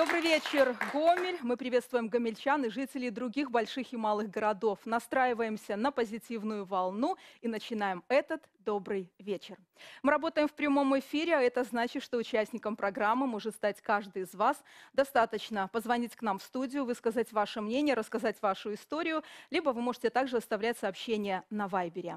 Добрый вечер, Гомель. Мы приветствуем гомельчан и жителей других больших и малых городов. Настраиваемся на позитивную волну и начинаем этот добрый вечер. Мы работаем в прямом эфире, а это значит, что участником программы может стать каждый из вас. Достаточно позвонить к нам в студию, высказать ваше мнение, рассказать вашу историю, либо вы можете также оставлять сообщения на Вайбере.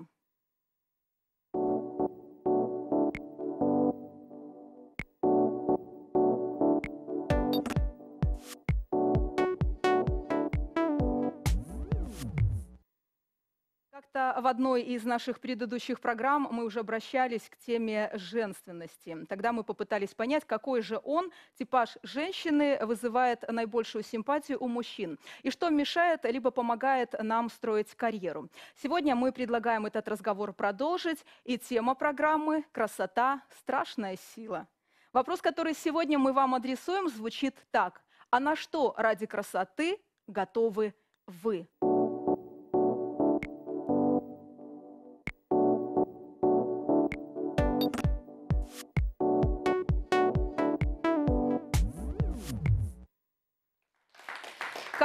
как в одной из наших предыдущих программ мы уже обращались к теме женственности. Тогда мы попытались понять, какой же он, типаж женщины, вызывает наибольшую симпатию у мужчин. И что мешает, либо помогает нам строить карьеру. Сегодня мы предлагаем этот разговор продолжить. И тема программы «Красота. Страшная сила». Вопрос, который сегодня мы вам адресуем, звучит так. А на что ради красоты готовы вы?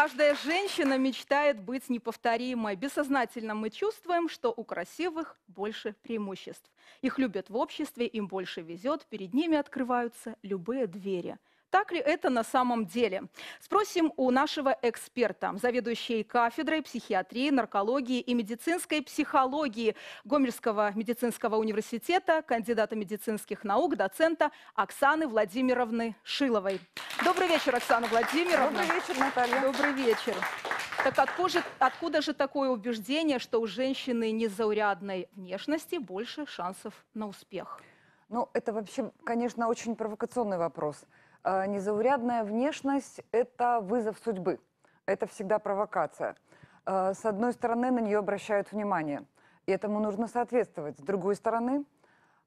Каждая женщина мечтает быть неповторимой. Бессознательно мы чувствуем, что у красивых больше преимуществ. Их любят в обществе, им больше везет, перед ними открываются любые двери – так ли это на самом деле? Спросим у нашего эксперта, заведующей кафедрой психиатрии, наркологии и медицинской психологии Гомельского медицинского университета, кандидата медицинских наук, доцента Оксаны Владимировны Шиловой. Добрый вечер, Оксана Владимировна. Добрый вечер, Наталья. Добрый вечер. Так откуда, откуда же такое убеждение, что у женщины незаурядной внешности больше шансов на успех? Ну, это вообще, конечно, очень провокационный вопрос. А, незаурядная внешность – это вызов судьбы, это всегда провокация. А, с одной стороны, на нее обращают внимание, и этому нужно соответствовать. С другой стороны,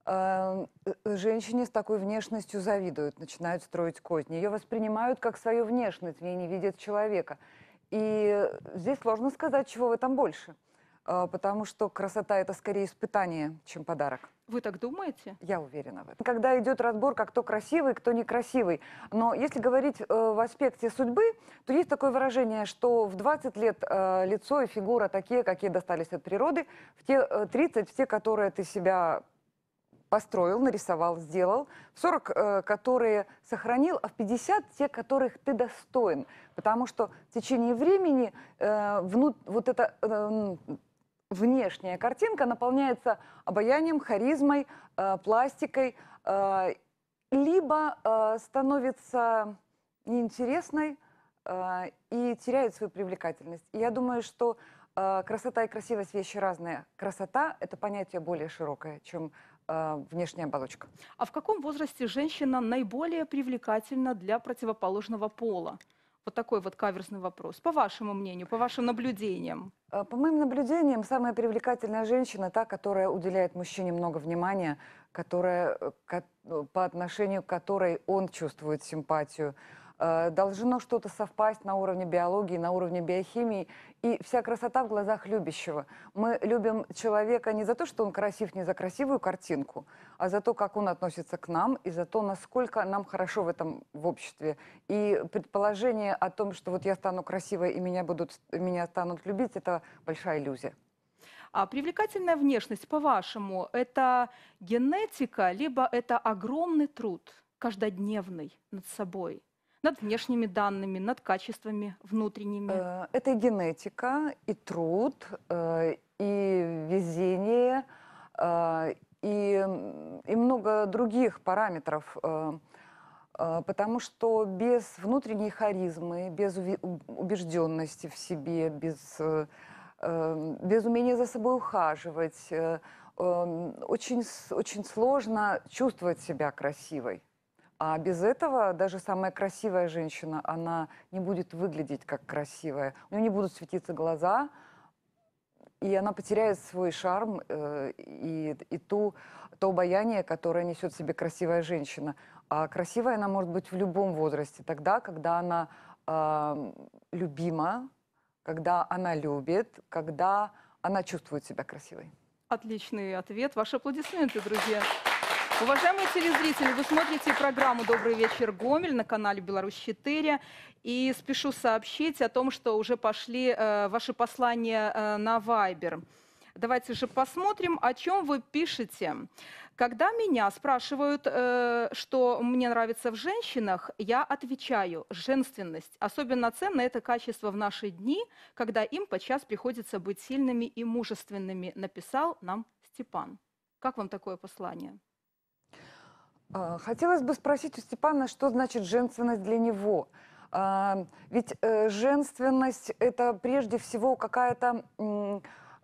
а, э, женщине с такой внешностью завидуют, начинают строить козни. Ее воспринимают как свою внешность, в ней не видят человека. И здесь сложно сказать, чего в этом больше – а, потому что красота это скорее испытание, чем подарок. Вы так думаете? Я уверена в этом. Когда идет разборка, кто красивый, кто некрасивый. Но если говорить э, в аспекте судьбы, то есть такое выражение, что в 20 лет э, лицо и фигура такие, какие достались от природы, в те э, 30, в те, которые ты себя построил, нарисовал, сделал, в 40, э, которые сохранил, а в 50 те, которых ты достоин. Потому что в течение времени э, внут, вот это... Э, внешняя картинка наполняется обаянием, харизмой, э, пластикой, э, либо э, становится неинтересной э, и теряет свою привлекательность. И я думаю, что э, красота и красивость вещи разные. Красота – это понятие более широкое, чем э, внешняя оболочка. А в каком возрасте женщина наиболее привлекательна для противоположного пола? Вот такой вот каверсный вопрос. По вашему мнению, по вашим наблюдениям. Э, по моим наблюдениям, самая привлекательная женщина та, которая уделяет мужчине много внимания, которая, э, э, по отношению к которой он чувствует симпатию. Э, должно что-то совпасть на уровне биологии, на уровне биохимии. И вся красота в глазах любящего. Мы любим человека не за то, что он красив, не за красивую картинку, а за то, как он относится к нам, и за то, насколько нам хорошо в этом в обществе. И предположение о том, что вот я стану красивой и меня, будут, меня станут любить, это большая иллюзия. А привлекательная внешность, по-вашему, это генетика, либо это огромный труд, каждодневный над собой? над внешними данными, над качествами внутренними? Э, это и генетика, и труд, э, и везение, э, и, и много других параметров. Потому что без внутренней харизмы, без убежденности в себе, без, без умения за собой ухаживать, очень, очень сложно чувствовать себя красивой. А без этого даже самая красивая женщина, она не будет выглядеть как красивая. У нее не будут светиться глаза, и она потеряет свой шарм э, и, и ту, то обаяние, которое несет в себе красивая женщина. А красивая она может быть в любом возрасте, тогда, когда она э, любима, когда она любит, когда она чувствует себя красивой. Отличный ответ. Ваши аплодисменты, друзья. Уважаемые телезрители, вы смотрите программу «Добрый вечер, Гомель» на канале «Беларусь-4». И спешу сообщить о том, что уже пошли э, ваши послания э, на Вайбер. Давайте же посмотрим, о чем вы пишете. Когда меня спрашивают, э, что мне нравится в женщинах, я отвечаю – женственность. Особенно ценно это качество в наши дни, когда им подчас приходится быть сильными и мужественными, написал нам Степан. Как вам такое послание? А, хотелось бы спросить у Степана, что значит женственность для него. А, ведь э, женственность – это прежде всего какая-то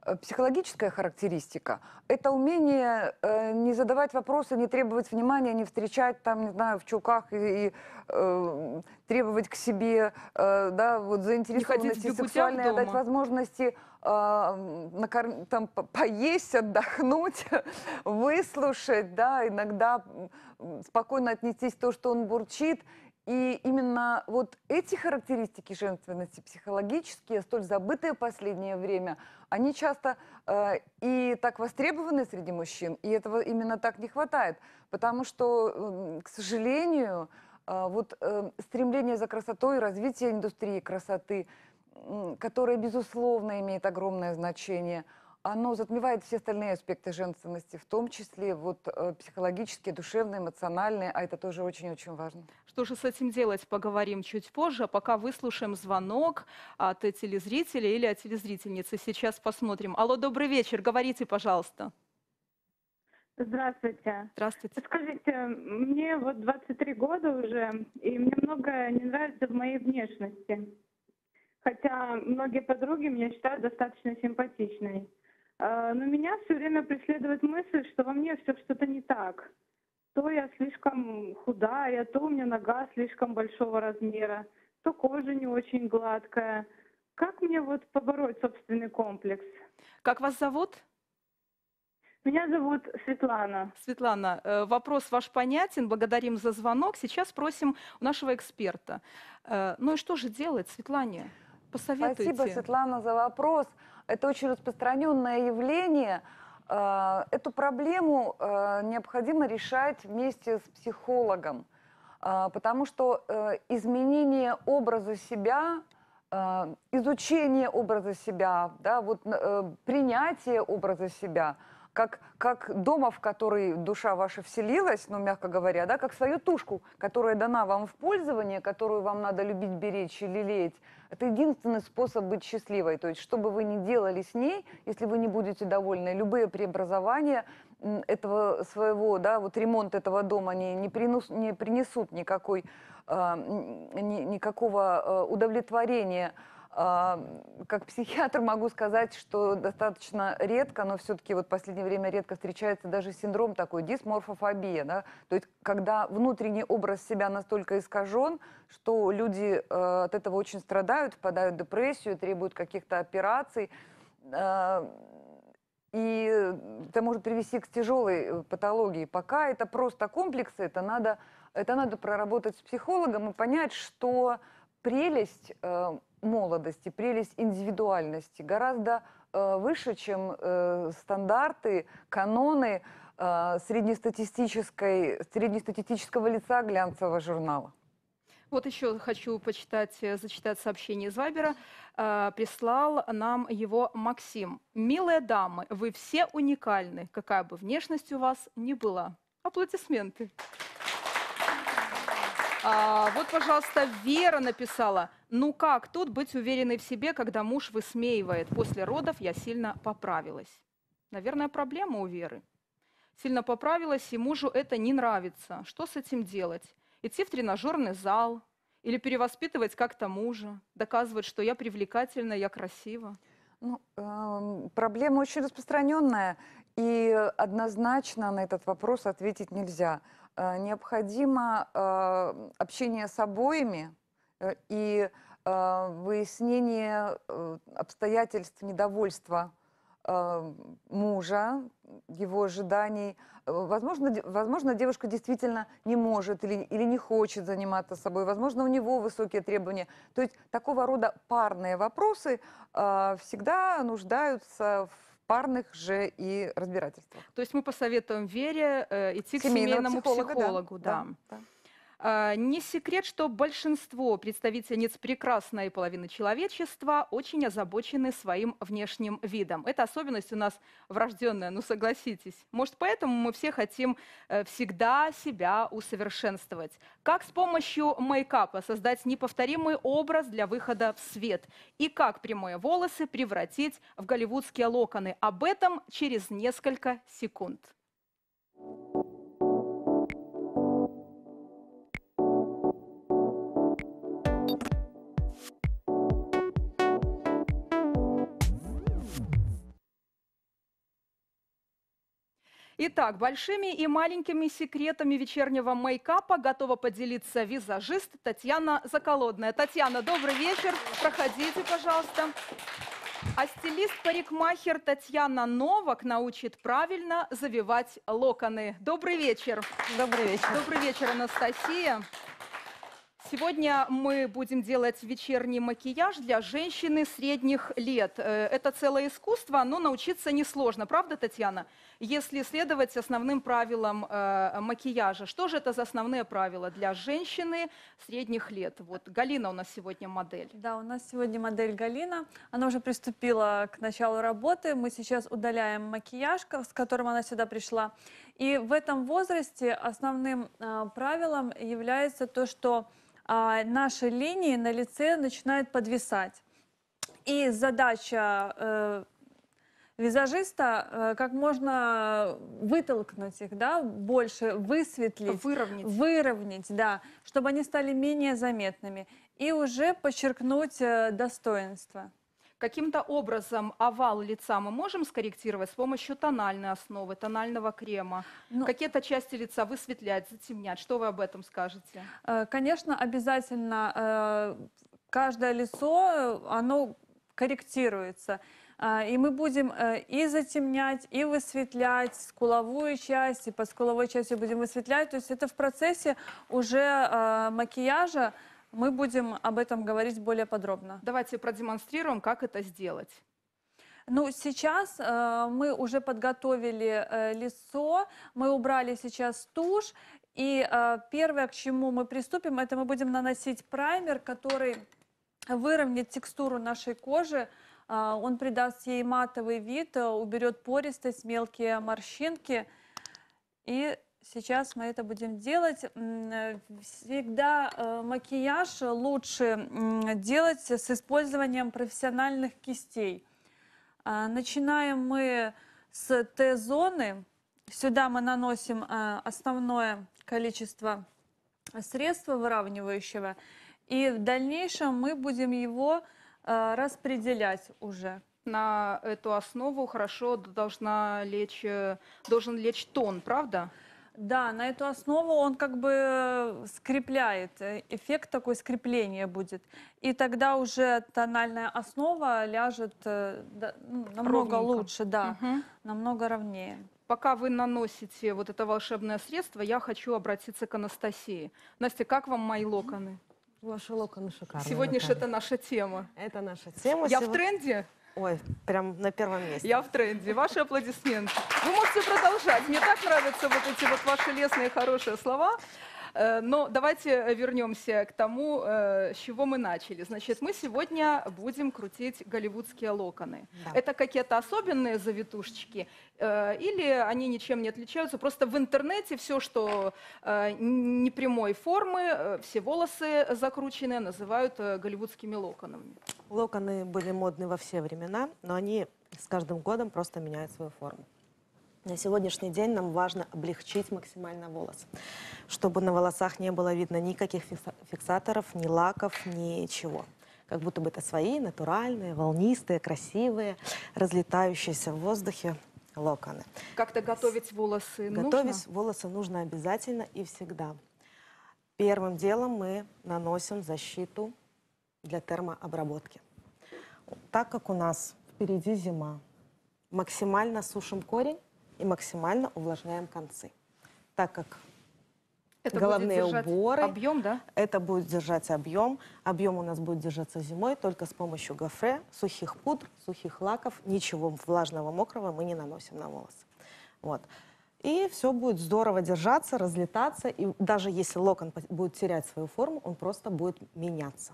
Э, психологическая характеристика – это умение э, не задавать вопросы, не требовать внимания, не встречать там, не знаю, в чулках и, и э, требовать к себе, э, да, вот заинтересованности сексуальной, а дать возможности э, накорм, там, поесть, отдохнуть, выслушать, да, иногда спокойно отнестись то, что он бурчит – и именно вот эти характеристики женственности, психологические, столь забытые в последнее время, они часто э, и так востребованы среди мужчин, и этого именно так не хватает. Потому что, э, к сожалению, э, вот э, стремление за красотой, развитие индустрии красоты, э, которое, безусловно, имеет огромное значение – оно затмевает все остальные аспекты женственности, в том числе вот э, психологические, душевные, эмоциональные, а это тоже очень-очень важно. Что же с этим делать, поговорим чуть позже, а пока выслушаем звонок от телезрителя или от телезрительницы. Сейчас посмотрим. Алло, добрый вечер, говорите, пожалуйста. Здравствуйте. Здравствуйте. Скажите, мне вот 23 года уже, и мне многое не нравится в моей внешности. Хотя многие подруги меня считают достаточно симпатичной. А, но меня все время преследует мысль, что во мне все что-то не так. То я слишком худая, то у меня нога слишком большого размера, то кожа не очень гладкая. Как мне вот побороть собственный комплекс? Как вас зовут? Меня зовут Светлана. Светлана, э, вопрос ваш понятен. Благодарим за звонок. Сейчас просим у нашего эксперта. Э, ну и что же делать, Светлане? Посоветуйте. Спасибо, Светлана, за вопрос. Это очень распространенное явление. Э, эту проблему э, необходимо решать вместе с психологом, э, потому что изменение образа себя, изучение образа себя, да, вот, принятие образа себя – как, как дома, в который душа ваша вселилась, ну, мягко говоря, да, как свою тушку, которая дана вам в пользование, которую вам надо любить, беречь и лелеять. Это единственный способ быть счастливой. То есть, что бы вы ни делали с ней, если вы не будете довольны, любые преобразования этого своего, да, вот ремонт этого дома не, не, принес, не принесут никакой, э, ни, никакого а, удовлетворения как психиатр могу сказать, что достаточно редко, но все-таки вот в последнее время редко встречается даже синдром такой дисморфофобия, да? то есть когда внутренний образ себя настолько искажен, что люди э, от этого очень страдают, впадают в депрессию, требуют каких-то операций. И это может привести к тяжелой патологии. Пока это просто комплексы, это надо, это надо проработать с психологом и понять, что прелесть э, молодости, прелесть индивидуальности гораздо э, выше, чем э, стандарты, каноны э, среднестатистической, среднестатистического лица глянцевого журнала. Вот еще хочу почитать, э, зачитать сообщение из Вайбера. Э, прислал нам его Максим. «Милые дамы, вы все уникальны, какая бы внешность у вас ни была». Аплодисменты. А, вот, пожалуйста, Вера написала – ну как тут быть уверенной в себе, когда муж высмеивает? После родов я сильно поправилась. Наверное, проблема у Веры. Сильно поправилась, и мужу это не нравится. Что с этим делать? Идти в тренажерный зал или перевоспитывать как-то мужа, доказывать, что я привлекательна, я красива? Ну, э, проблема очень распространенная, и однозначно на этот вопрос ответить нельзя. Э, необходимо э, общение с обоими, Э, и э, выяснение э, обстоятельств недовольства мужа, его ожиданий. Возможно, возможно, девушка действительно не может или, или не хочет заниматься собой, возможно, у него высокие требования. То есть такого рода парные вопросы э, всегда нуждаются в парных же и разбирательствах. То есть мы посоветуем Вере э, идти семейного к семейному психологу, психологу да. да. да. А, не секрет, что большинство представительниц прекрасной половины человечества очень озабочены своим внешним видом. Эта особенность у нас врожденная, ну согласитесь. Может, поэтому мы все хотим э, всегда себя усовершенствовать. Как с помощью мейкапа создать неповторимый образ для выхода в свет? И как прямые волосы превратить в голливудские локоны? Об этом через несколько секунд. Thank you. Итак, большими и маленькими секретами вечернего мейкапа готова поделиться визажист Татьяна Заколодная. Татьяна, добрый вечер. Проходите, пожалуйста. А стилист-парикмахер Татьяна Новак научит правильно завивать локоны. Добрый вечер. Добрый вечер. Добрый вечер, Анастасия. Сегодня мы будем делать вечерний макияж для женщины средних лет. Э, это целое искусство, но научиться несложно. Правда, Татьяна? Если следовать основным правилам э, макияжа. Что же это за основные правила для женщины средних лет? Вот Галина у нас сегодня модель. Да, у нас сегодня модель Галина. Она уже приступила к началу работы. Мы сейчас удаляем макияж, с которым она сюда пришла. и в этом возрасте основным э, правилом является то, что а, наши линии на лице начинают подвисать. И задача э, визажиста э, как можно вытолкнуть их, да, больше высветлить, выровнять, выровнять, да, чтобы они стали менее заметными и уже подчеркнуть э, достоинство. Каким-то образом овал лица мы можем скорректировать с помощью тональной основы, тонального крема. Ну, Какие-то части лица высветлять, затемнять. Что вы об этом скажете? Э, конечно, обязательно э, каждое лицо, э, оно корректируется. И мы будем и затемнять, и высветлять скуловую часть, и под скуловой частью будем высветлять. То есть это в процессе уже макияжа, мы будем об этом говорить более подробно. Давайте продемонстрируем, как это сделать. Ну, сейчас э, мы уже подготовили э, лицо, мы убрали сейчас тушь, и э, первое, к чему мы приступим, это мы будем наносить праймер, который выровняет текстуру нашей кожи, э, он придаст ей матовый вид, э, уберет пористость, мелкие морщинки, и Сейчас мы это будем делать. Э, всегда э, макияж лучше делать с использованием профессиональных кистей. А, начинаем мы с Т-зоны. Сюда мы наносим э, основное количество средства выравнивающего. И в дальнейшем мы будем его распределять уже на эту основу хорошо должна лечь, должен лечь тон, правда? Да, на эту основу он как бы э, скрепляет, э, эффект такой скрепления будет. И тогда уже тональная основа ляжет э, да, ну, намного Ровненько. лучше, да, угу. намного ровнее. Пока вы наносите вот это волшебное средство, я хочу обратиться к Анастасии. Настя, как вам мои локоны? Ваши локоны шикарные. Сегодня же это наша тема. Это наша тема. Я Сего... в тренде? Ой, прям на первом месте. Я в тренде. Ваши аплодисменты. Вы можете продолжать. Мне так нравятся вот эти вот ваши лестные хорошие слова. Э, но давайте э, вернемся к тому, э, с чего мы начали. Значит, мы сегодня будем крутить голливудские локоны. Да. Это какие-то особенные завитушечки или они ничем не отличаются? Просто в интернете все, что непрямой формы, все волосы закрученные называют голливудскими локонами. Локоны были модны во все времена, но они с каждым годом просто меняют свою форму. На сегодняшний день нам важно облегчить максимально волос, чтобы на волосах не было видно никаких фиксаторов, ни лаков, ничего. Как будто бы это свои, натуральные, волнистые, красивые, разлетающиеся в воздухе локоны. Как-то готовить волосы готовить нужно? Готовить волосы нужно обязательно и всегда. Первым делом мы наносим защиту для термообработки. Так как у нас впереди зима, максимально сушим корень, и максимально увлажняем концы. Так как это головные будет уборы. Объем, да? Это будет держать объем. Объем у нас будет держаться зимой только с помощью гофре, сухих пудр, сухих лаков. Ничего влажного, мокрого мы не наносим на волосы. Вот. И все будет здорово держаться, разлетаться. И даже если локон будет терять свою форму, он просто будет меняться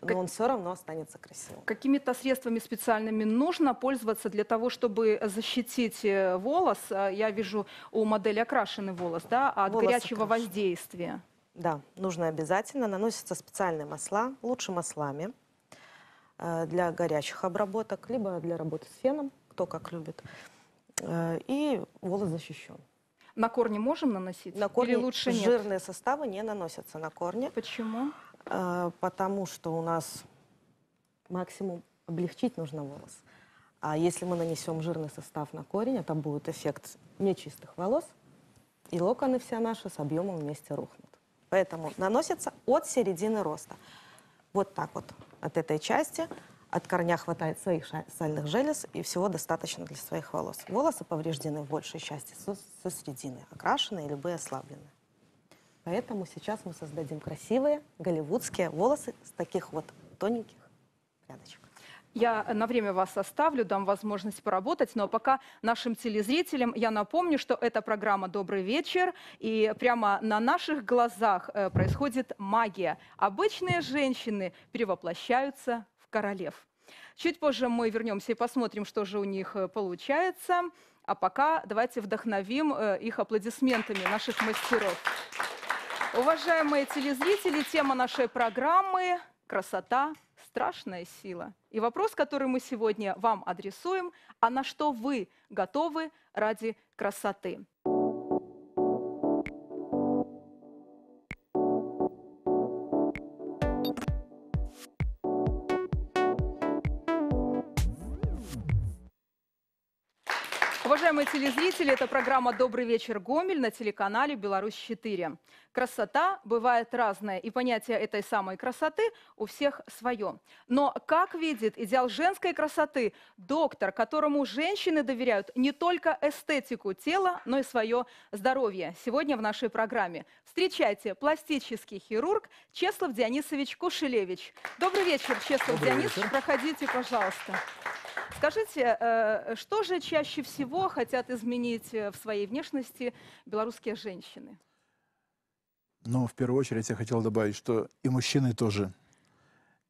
но как... он все равно останется красивым. Какими-то средствами специальными нужно пользоваться для того, чтобы э, защитить э, волос. А, я вижу у модели окрашенный волос, да, а от волос горячего окрашен. воздействия. Да, нужно обязательно. Наносятся специальные масла, лучше маслами э, для горячих обработок, либо для работы с феном, кто как любит. И волос защищен. На корни можем наносить? На корни Или лучше нет? жирные составы не наносятся на корни. Почему? А, потому что у нас максимум облегчить нужно волос. А если мы нанесем жирный состав на корень, это будет эффект нечистых волос, и локоны вся наша с объемом вместе рухнут. Поэтому наносится от середины роста. Вот так вот от этой части. От корня хватает своих сальных желез, и всего достаточно для своих волос. Волосы повреждены в большей части со, со средины, окрашенные или любые ослаблены. Поэтому сейчас мы создадим красивые голливудские волосы с таких вот тоненьких прядочек. Я на время вас оставлю, дам возможность поработать. Но пока нашим телезрителям я напомню, что это программа «Добрый вечер». И прямо на наших глазах э, происходит магия. Обычные женщины перевоплощаются в королев. Чуть позже мы вернемся и посмотрим, что же у них э, получается. А пока давайте вдохновим э, их аплодисментами, наших мастеров. Уважаемые телезрители, тема нашей программы – красота, страшная сила. И вопрос, который мы сегодня вам адресуем, а на что вы готовы ради красоты? Уважаемые телезрители, это программа «Добрый вечер, Гомель» на телеканале «Беларусь-4». Красота бывает разная, и понятие этой самой красоты у всех свое. Но как видит идеал женской красоты доктор, которому женщины доверяют не только эстетику тела, но и свое здоровье? Сегодня в нашей программе встречайте пластический хирург Чеслав Дионисович Кушелевич. Добрый вечер, Чеслав Добрый Дионисович, вечер. проходите, пожалуйста. Скажите, э, что же чаще всего хотят изменить э, в своей внешности белорусские женщины? Но в первую очередь я хотел добавить, что и мужчины тоже.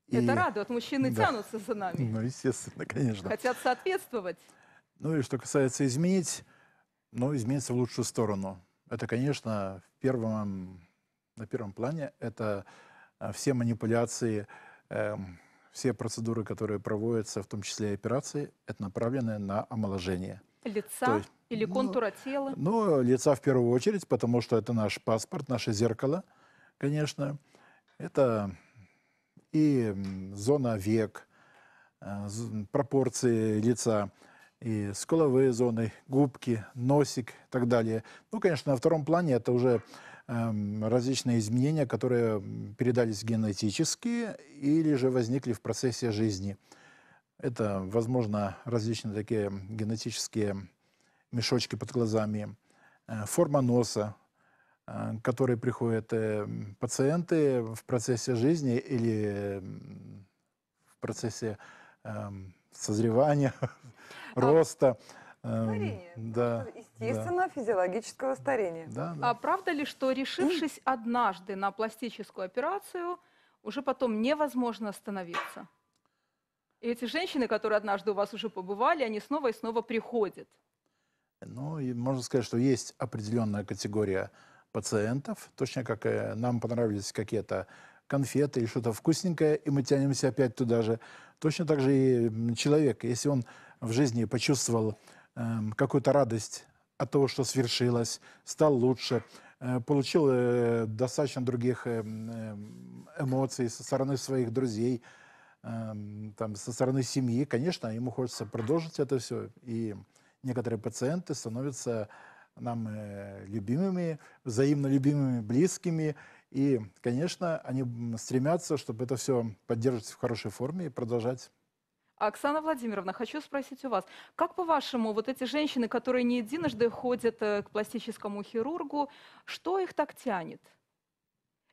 И... Это радует, мужчины да. тянутся за нами. Ну, естественно, конечно. Хотят соответствовать. Ну и что касается изменить, ну, измениться в лучшую сторону. Это, конечно, в первом, на первом плане это э, все манипуляции, э, все процедуры, которые проводятся, в том числе и операции, это направлены на омоложение лица есть, или ну, контура ну, тела? Ну, лица в первую очередь, потому что это наш паспорт, наше зеркало, конечно. Это и зона век, э, пропорции лица, и скуловые зоны, губки, носик и так далее. Ну, конечно, на втором плане это уже эм, различные изменения, которые передались генетически или же возникли в процессе жизни. Это, возможно, различные такие генетические мешочки под глазами, э, форма носа, э, которые приходят э, пациенты в процессе жизни или в процессе эм, созревания, а роста. Эм, старение. Да, Естественно, да. физиологического старения. Да, да. А правда ли, что решившись однажды на пластическую операцию, уже потом невозможно остановиться? И эти женщины, которые однажды у вас уже побывали, они снова и снова приходят. Ну, и можно сказать, что есть определенная категория пациентов, точно как э, нам понравились какие-то конфеты или что-то вкусненькое, и мы тянемся опять туда же. Точно так же и человек, если он в жизни почувствовал э, какую-то радость от того, что свершилось, стал лучше, э, получил э, достаточно других э, эмоций со стороны своих друзей, Эм, там, со стороны семьи, конечно, ему хочется продолжить это все. И некоторые пациенты становятся нам э, любимыми, взаимно любимыми, близкими. И, конечно, они стремятся, чтобы это все поддерживать в хорошей форме и продолжать. Оксана Владимировна, хочу спросить у вас, как по-вашему, вот эти женщины, которые не единожды ходят э, к пластическому хирургу, что их так тянет?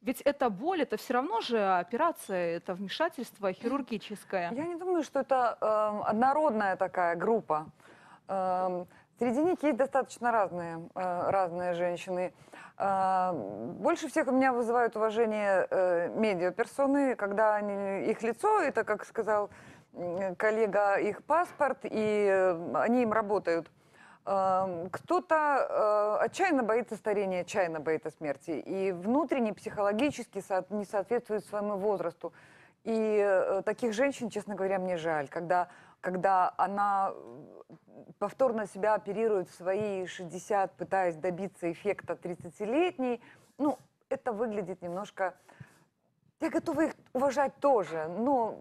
Ведь это боль, это все равно же операция, это вмешательство хирургическое. Я не думаю, что это э, однородная такая группа. Э, среди них есть достаточно разные, э, разные женщины. Э, больше всех у меня вызывают уважение э, медиаперсоны, когда они, их лицо, это, как сказал коллега, их паспорт, и э, они им работают. Кто-то э, отчаянно боится старения, отчаянно боится смерти. И внутренне, психологически не соответствует своему возрасту. И э, таких женщин, честно говоря, мне жаль, когда, когда она э, повторно себя оперирует в свои 60, пытаясь добиться эффекта 30-летней, ну, это выглядит немножко... Я готова их уважать тоже, но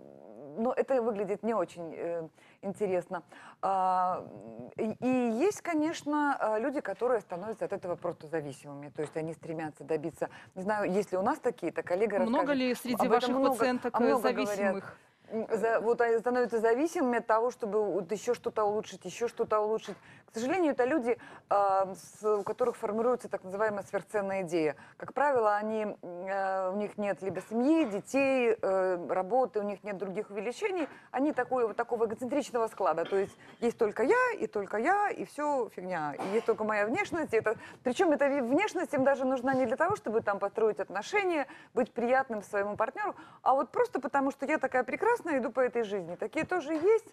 но это выглядит не очень э, интересно. А, и, есть, конечно, э, люди, которые становятся от этого просто зависимыми. То есть они стремятся добиться. Не знаю, есть ли у нас такие, то коллега Много ли среди ваших много, пациенток а э, много зависимых? Говорят за, вот они становятся зависимыми от того, чтобы вот еще что-то улучшить, еще что-то улучшить. К сожалению, это люди, э, с, у которых формируется так называемая сверхценная идея. Как правило, они, э, у них нет либо семьи, детей, э, работы, у них нет других увеличений. Они такой, вот такого эгоцентричного склада. То есть есть только я, и только я, и все фигня. И есть только моя внешность. Это, причем эта внешность им даже нужна не для того, чтобы там построить отношения, быть приятным своему партнеру, а вот просто потому, что я такая прекрасная, прекрасно, иду по этой жизни. Такие тоже есть,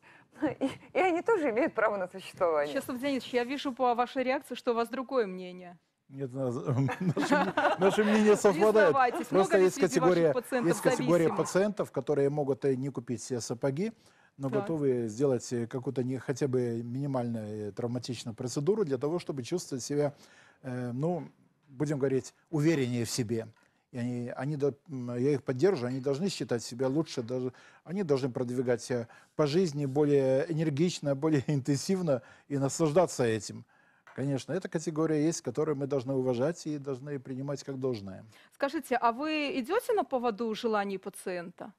и, и они тоже имеют право на существование. Честов Леонидович, я вижу по вашей реакции, что у вас другое мнение. Нет, наше, наше мнение совпадает. Просто есть категория, есть категория пациентов, которые могут не купить себе сапоги, но так. готовы сделать какую-то не хотя бы минимальную э, травматичную процедуру для того, чтобы чувствовать себя, э, ну, будем говорить, увереннее в себе. И они, они, я их поддерживаю, они должны считать себя лучше, даже, они должны продвигать себя по жизни более энергично, более интенсивно и наслаждаться этим. Конечно, эта категория есть, которую мы должны уважать и должны принимать как должное. Скажите, а вы идете на поводу желаний пациента?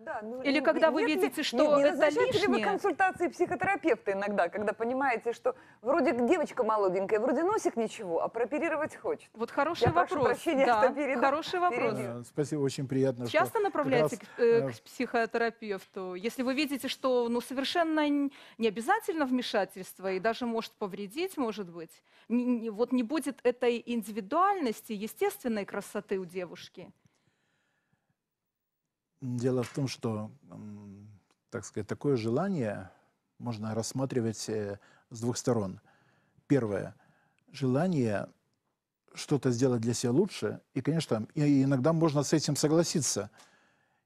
Да, ну, Или когда вы видите, что нет, не это лишнее? ли вы консультации психотерапевта иногда, когда понимаете, что вроде девочка молоденькая, вроде носик ничего, а прооперировать хочет? Вот хороший Я вопрос. прощения, да, что передал, хороший вопрос. Передел. Спасибо, очень приятно. Часто направляете раз, к, э, э, к психотерапевту, если вы видите, что ну, совершенно не обязательно вмешательство и даже может повредить, может быть. Не, не, вот не будет этой индивидуальности, естественной красоты у девушки. Дело в том, что, так сказать, такое желание можно рассматривать э, с двух сторон. Первое – желание что-то сделать для себя лучше, и, конечно, иногда можно с этим согласиться.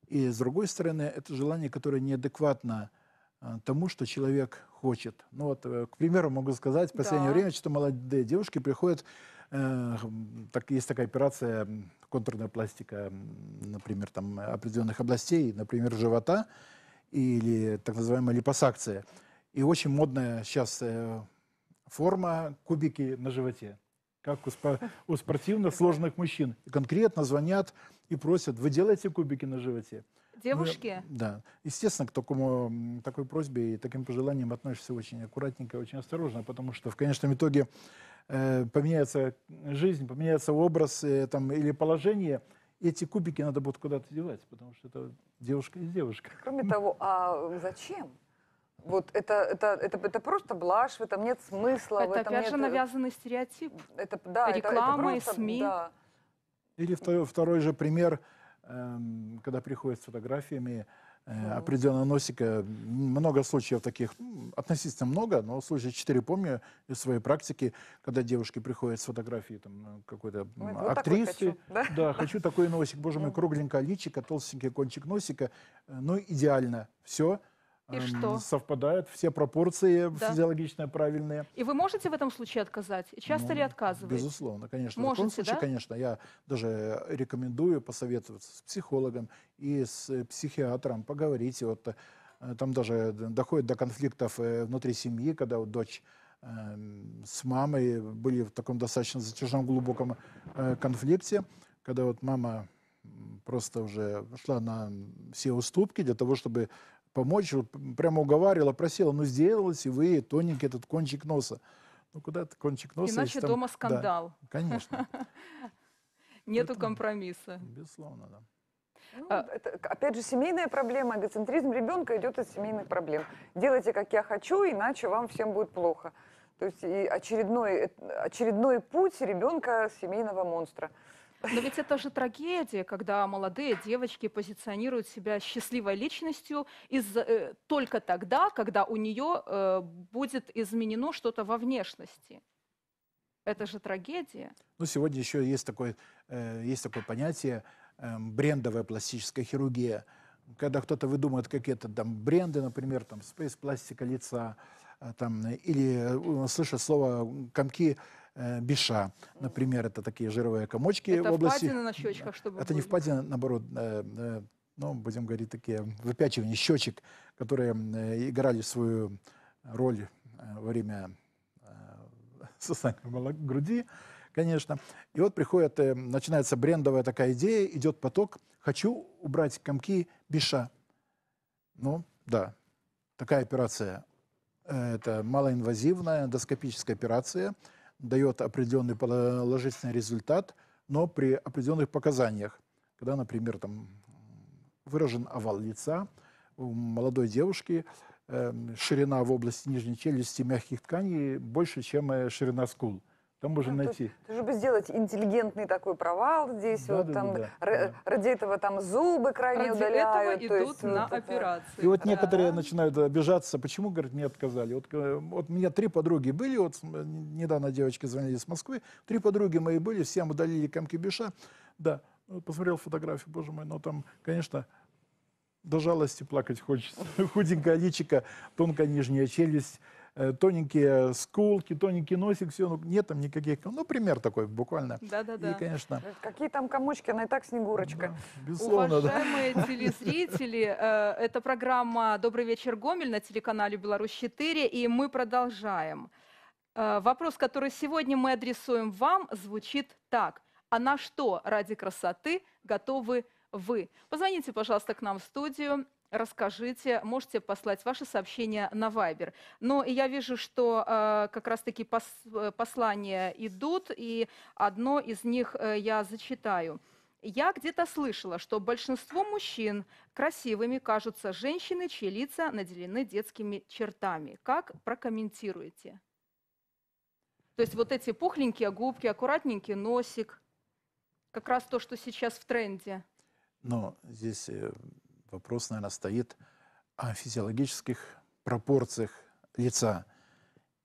И, с другой стороны, это желание, которое неадекватно э, тому, что человек хочет. Ну вот, э, к примеру, могу сказать, в последнее да. время что молодые девушки приходят Э, так, есть такая операция контурная пластика, например, там определенных областей, например, живота или так называемая липосакция. И очень модная сейчас э, форма кубики на животе, как у, спо- у спортивных сложных мужчин. Конкретно звонят и просят, вы делаете кубики на животе? Ну, Девушки? Вы, да. Естественно, к такому, такой просьбе и таким пожеланиям относишься очень аккуратненько, очень осторожно, потому что в конечном итоге э, поменяется жизнь, поменяется образ э, там, или положение, эти кубики надо будет куда-то девать, потому что это девушка и девушка. Кроме того, а зачем? Вот это, это, это, это просто блажь, в этом нет смысла. Это в этом опять нет... же э, навязанный стереотип. Это, да, Реклама это, это просто, и СМИ. Да. Или второй, второй же пример – Эм, когда приходят с фотографиями э, определенного носика, много случаев таких, относительно много, но случаи четыре помню из своей практики, когда девушки приходят с фотографией там, э, какой-то Ой, вот актрисы. Хочу, да? да, хочу такой носик, боже мой, ну. кругленькое личико, толстенький кончик носика, э, ну идеально, все. И что? совпадают, все пропорции да. физиологично правильные. И вы можете в этом случае отказать? часто ну, ли отказываете? Безусловно, конечно. Можете, в таком случае, да? конечно, я даже рекомендую посоветоваться с психологом и с психиатром, поговорить. вот э, там даже доходит до конфликтов э, внутри семьи, когда вот дочь э, с мамой были в таком достаточно затяжном глубоком э, конфликте, когда вот мама просто уже шла на все уступки для того, чтобы помочь, вот прямо уговаривала, просила, ну сделайте вы тоненький этот кончик носа. Ну куда это кончик носа? Иначе там... дома скандал. Да, конечно. Нету компромисса. Безусловно, да. Ну, а это, опять же, семейная проблема, эгоцентризм ребенка идет из семейных проблем. Делайте, как я хочу, иначе вам всем будет плохо. То есть и очередной, э, очередной путь ребенка семейного монстра. Но ведь это же трагедия, когда молодые девочки позиционируют себя счастливой личностью из, э, только тогда, когда у нее э, будет изменено что-то во внешности. Это же трагедия. Ну, сегодня еще есть такое, э, есть такое понятие э, брендовая пластическая хирургия. Когда кто-то выдумывает какие-то там бренды, например, там спейс-пластика лица, э, там, или э, слышит слово комки э, беша. Например, это такие жировые комочки это в области... Это на щечках, чтобы Это были. не впадины, наоборот, э, э, ну, будем говорить, такие выпячивания щечек, которые э, играли свою роль во время э, сосания груди, конечно. И вот приходит, начинается брендовая такая идея, идет поток, хочу убрать комки беша. Ну, да, такая операция. Это малоинвазивная эндоскопическая операция – дает определенный положительный результат, но при определенных показаниях, когда, например, там выражен овал лица у молодой девушки, эм, ширина в области нижней челюсти мягких тканей больше, чем э, ширина скул. Там можно ну, найти. То, то, чтобы сделать интеллигентный такой провал здесь, да, вот да, там да, да. Э, ради этого там зубы крайне ради удаляют. Этого идут есть, на вот операции. И вот да. некоторые начинают обижаться, почему, говорят, мне отказали. Вот, э, вот у меня три подруги были, вот э, недавно девочки звонили из Москвы, три подруги мои были, всем удалили камки Биша. Да, ну, посмотрел фотографию, боже мой, но ну, там, конечно, до жалости плакать хочется. Худенькая личика, тонкая нижняя челюсть, Э, тоненькие скулки, тоненький носик, все, ну, нет там никаких, ну, пример такой буквально. Да-да-да. И, конечно... Э, какие там комочки, она и так Снегурочка. Да, безусловно, Уважаемые да. телезрители, э, это программа «Добрый вечер, Гомель» на телеканале «Беларусь-4», и мы продолжаем. Вопрос, который сегодня мы адресуем вам, звучит так. А на что ради красоты готовы вы? Позвоните, пожалуйста, к нам в студию расскажите, можете послать ваши сообщения на Viber. Но я вижу, что э, как раз-таки пос, э, послания идут, и одно из них э, я зачитаю. Я где-то слышала, что большинство мужчин красивыми кажутся женщины, чьи лица наделены детскими чертами. Как прокомментируете? То есть вот эти пухленькие губки, аккуратненький носик, как раз то, что сейчас в тренде. Но здесь э, вопрос, наверное, стоит о физиологических пропорциях лица.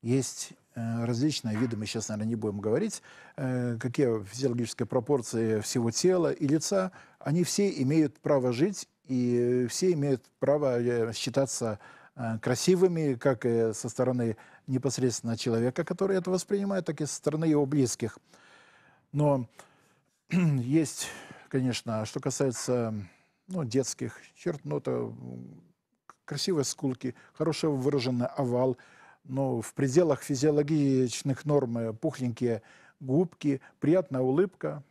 Есть э, различные виды, мы сейчас, наверное, не будем говорить, э, какие физиологические пропорции всего тела и лица, они все имеют право жить, и все имеют право считаться э, красивыми, как и со стороны непосредственно человека, который это воспринимает, так и со стороны его близких. Но есть, конечно, что касается ну, детских черт, ну, это красивые скулки, хорошо выраженный овал, но в пределах физиологичных норм э, пухленькие губки, приятная улыбка.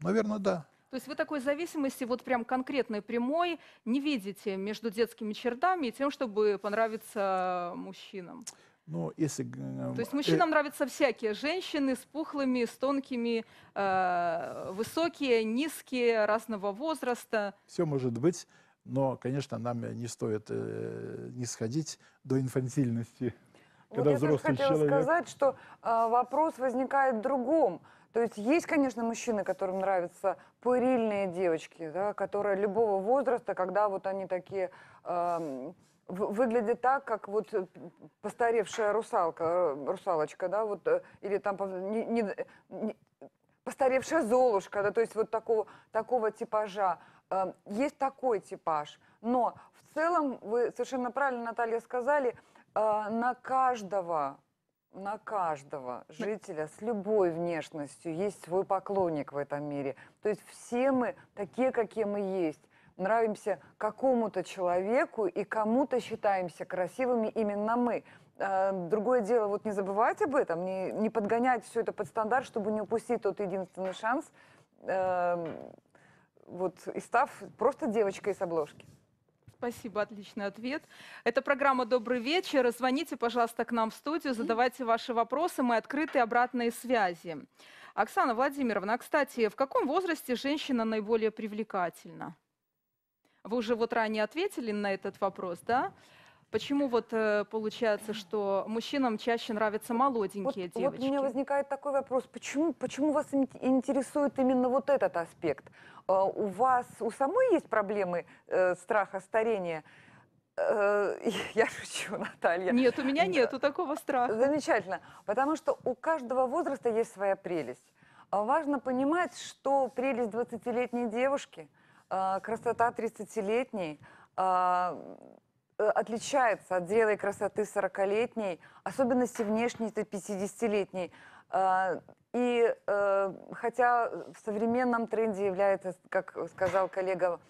Наверное, да. То есть вы такой зависимости, вот прям конкретной, прямой, не видите между детскими чертами и тем, чтобы понравиться э, мужчинам? Ну, если... Э, То есть э, мужчинам э... нравятся всякие женщины с пухлыми, с тонкими, э, высокие, низкие, разного возраста. Все может быть, но, конечно, нам э, не стоит э, не сходить до инфантильности. Когда Вот когда я хотела человек... сказать, что э, вопрос возникает в другом. То есть есть, конечно, мужчины, которым нравятся пырильные девочки, да, которые любого возраста, когда вот они такие... Э, выглядит так, как вот э, постаревшая русалка, э, русалочка, да, вот, э, или там не, не, не, постаревшая Золушка, да, то есть вот такого, такого типажа. Эм, есть такой типаж, но в целом, вы совершенно правильно, Наталья, сказали, на каждого на каждого ну, жителя с любой внешностью есть свой поклонник в этом мире. То есть все мы такие, какие мы есть нравимся какому-то человеку и кому-то считаемся красивыми именно мы. А, другое дело, вот не забывать об этом, не, не подгонять все это под стандарт, чтобы не упустить тот единственный шанс, э, вот, и став просто девочкой с обложки. Спасибо, отличный ответ. Это программа «Добрый вечер». Звоните, пожалуйста, к нам в студию, задавайте ваши вопросы, мы открыты обратные связи. Оксана Владимировна, а, кстати, в каком возрасте женщина наиболее привлекательна? Вы уже вот ранее ответили на этот вопрос, да? Почему вот э, получается, что мужчинам чаще нравятся молоденькие вот, девочки? Вот у меня возникает такой вопрос, почему, почему вас интересует именно вот этот аспект? Э, у вас, у самой есть проблемы э, страха старения? Э, я шучу, Наталья. Нет, у меня нету такого страха. Замечательно, потому что у каждого возраста есть своя прелесть. Важно понимать, что прелесть 20-летней девушки – а, красота 30-летней а, э, отличается от зрелой красоты 40-летней, особенности внешней 50-летней. А, и э, хотя в современном тренде является, как сказал коллега,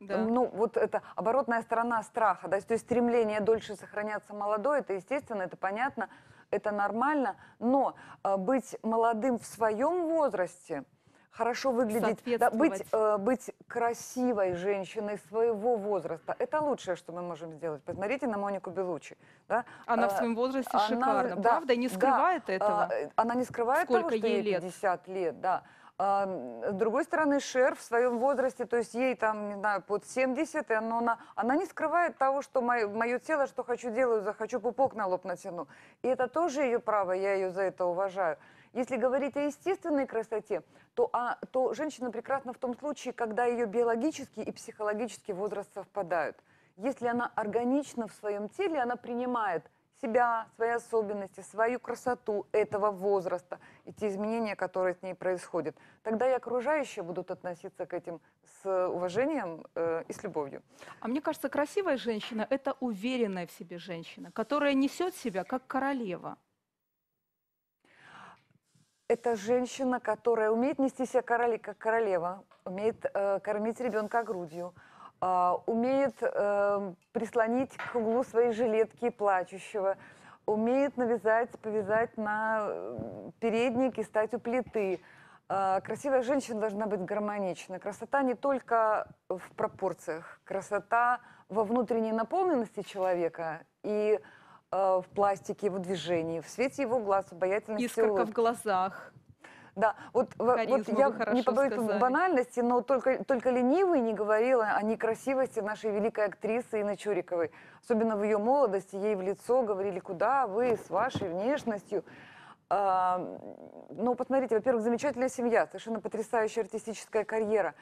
да. Ну, вот это оборотная сторона страха, да, то есть стремление дольше сохраняться молодой, это естественно, это понятно, это нормально, но быть молодым в своем возрасте – хорошо выглядеть, да, быть, э, быть красивой женщиной своего возраста. Это лучшее, что мы можем сделать. Посмотрите на Монику Белучи. Да? Она а, в э, своем возрасте она, шикарна, да, правда? И не скрывает да, этого. Э, она не скрывает Сколько того, что ей лет. 50 лет, да. с другой стороны, Шер в своем возрасте, то есть ей там, не знаю, под 70, но она, она не скрывает того, что мое, мое тело, что хочу делаю, захочу, пупок на лоб натяну. И это тоже ее право, я ее за это уважаю. Если говорить о естественной красоте, то, а, то женщина прекрасна в том случае, когда ее биологический и психологический возраст совпадают. Если она органична в своем теле, она принимает себя, свои особенности, свою красоту этого возраста и те изменения, которые с ней происходят. Тогда и окружающие будут относиться к этим с уважением э, и с любовью. А мне кажется, красивая женщина – это уверенная в себе женщина, которая несет себя как королева это женщина, которая умеет нести себя короли, как королева, умеет э, кормить ребенка грудью, э, умеет э, прислонить к углу своей жилетки плачущего, умеет навязать, повязать на передник и стать у плиты. Э, красивая женщина должна быть гармонична. Красота не только в пропорциях, красота во внутренней наполненности человека и Э, в пластике, в движении, в свете его глаз, обаятельности Искорка улыбки. в глазах. Да, вот, вот я не побоюсь сказали. банальности, но только, только ленивый не говорила о некрасивости нашей великой актрисы Инны Чуриковой. Особенно в ее молодости ей в лицо говорили, куда вы с вашей внешностью. А, ну, посмотрите, во-первых, замечательная семья, совершенно потрясающая артистическая карьера.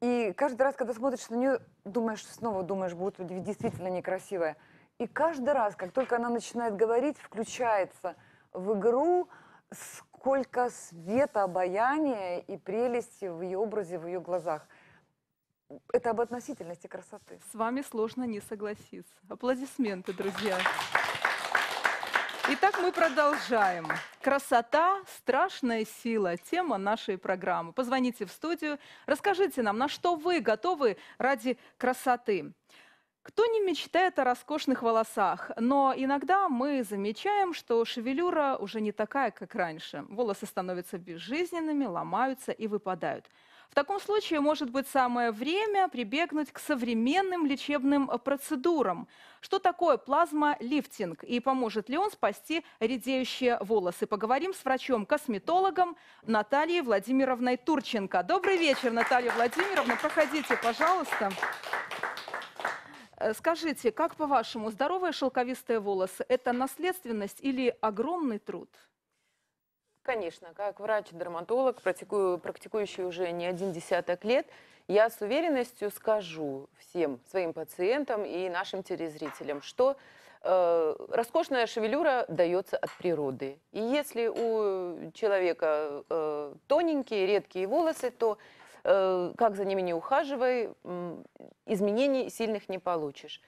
И каждый раз, когда смотришь на нее, думаешь, снова думаешь, будет действительно некрасивая. И каждый раз, как только она начинает говорить, включается в игру, сколько света, обаяния и прелести в ее образе, в ее глазах. Это об относительности красоты. С вами сложно не согласиться. Аплодисменты, друзья. Итак, мы продолжаем. Красота – страшная сила. Тема нашей программы. Позвоните в студию, расскажите нам, на что вы готовы ради красоты. Кто не мечтает о роскошных волосах, но иногда мы замечаем, что шевелюра уже не такая, как раньше. Волосы становятся безжизненными, ломаются и выпадают. В таком случае может быть самое время прибегнуть к современным лечебным процедурам. Что такое плазма-лифтинг и поможет ли он спасти редеющие волосы? Поговорим с врачом-косметологом Натальей Владимировной Турченко. Добрый вечер, Наталья Владимировна. Проходите, пожалуйста. Э, скажите, как по-вашему, здоровые шелковистые волосы – это наследственность или огромный труд? Конечно, как врач-дерматолог, практикующий уже не один десяток лет, я с уверенностью скажу всем своим пациентам и нашим телезрителям, что э, роскошная шевелюра дается от природы. И если у человека э, тоненькие, редкие волосы, то Э, как за ними не ухаживай, изменений сильных не получишь.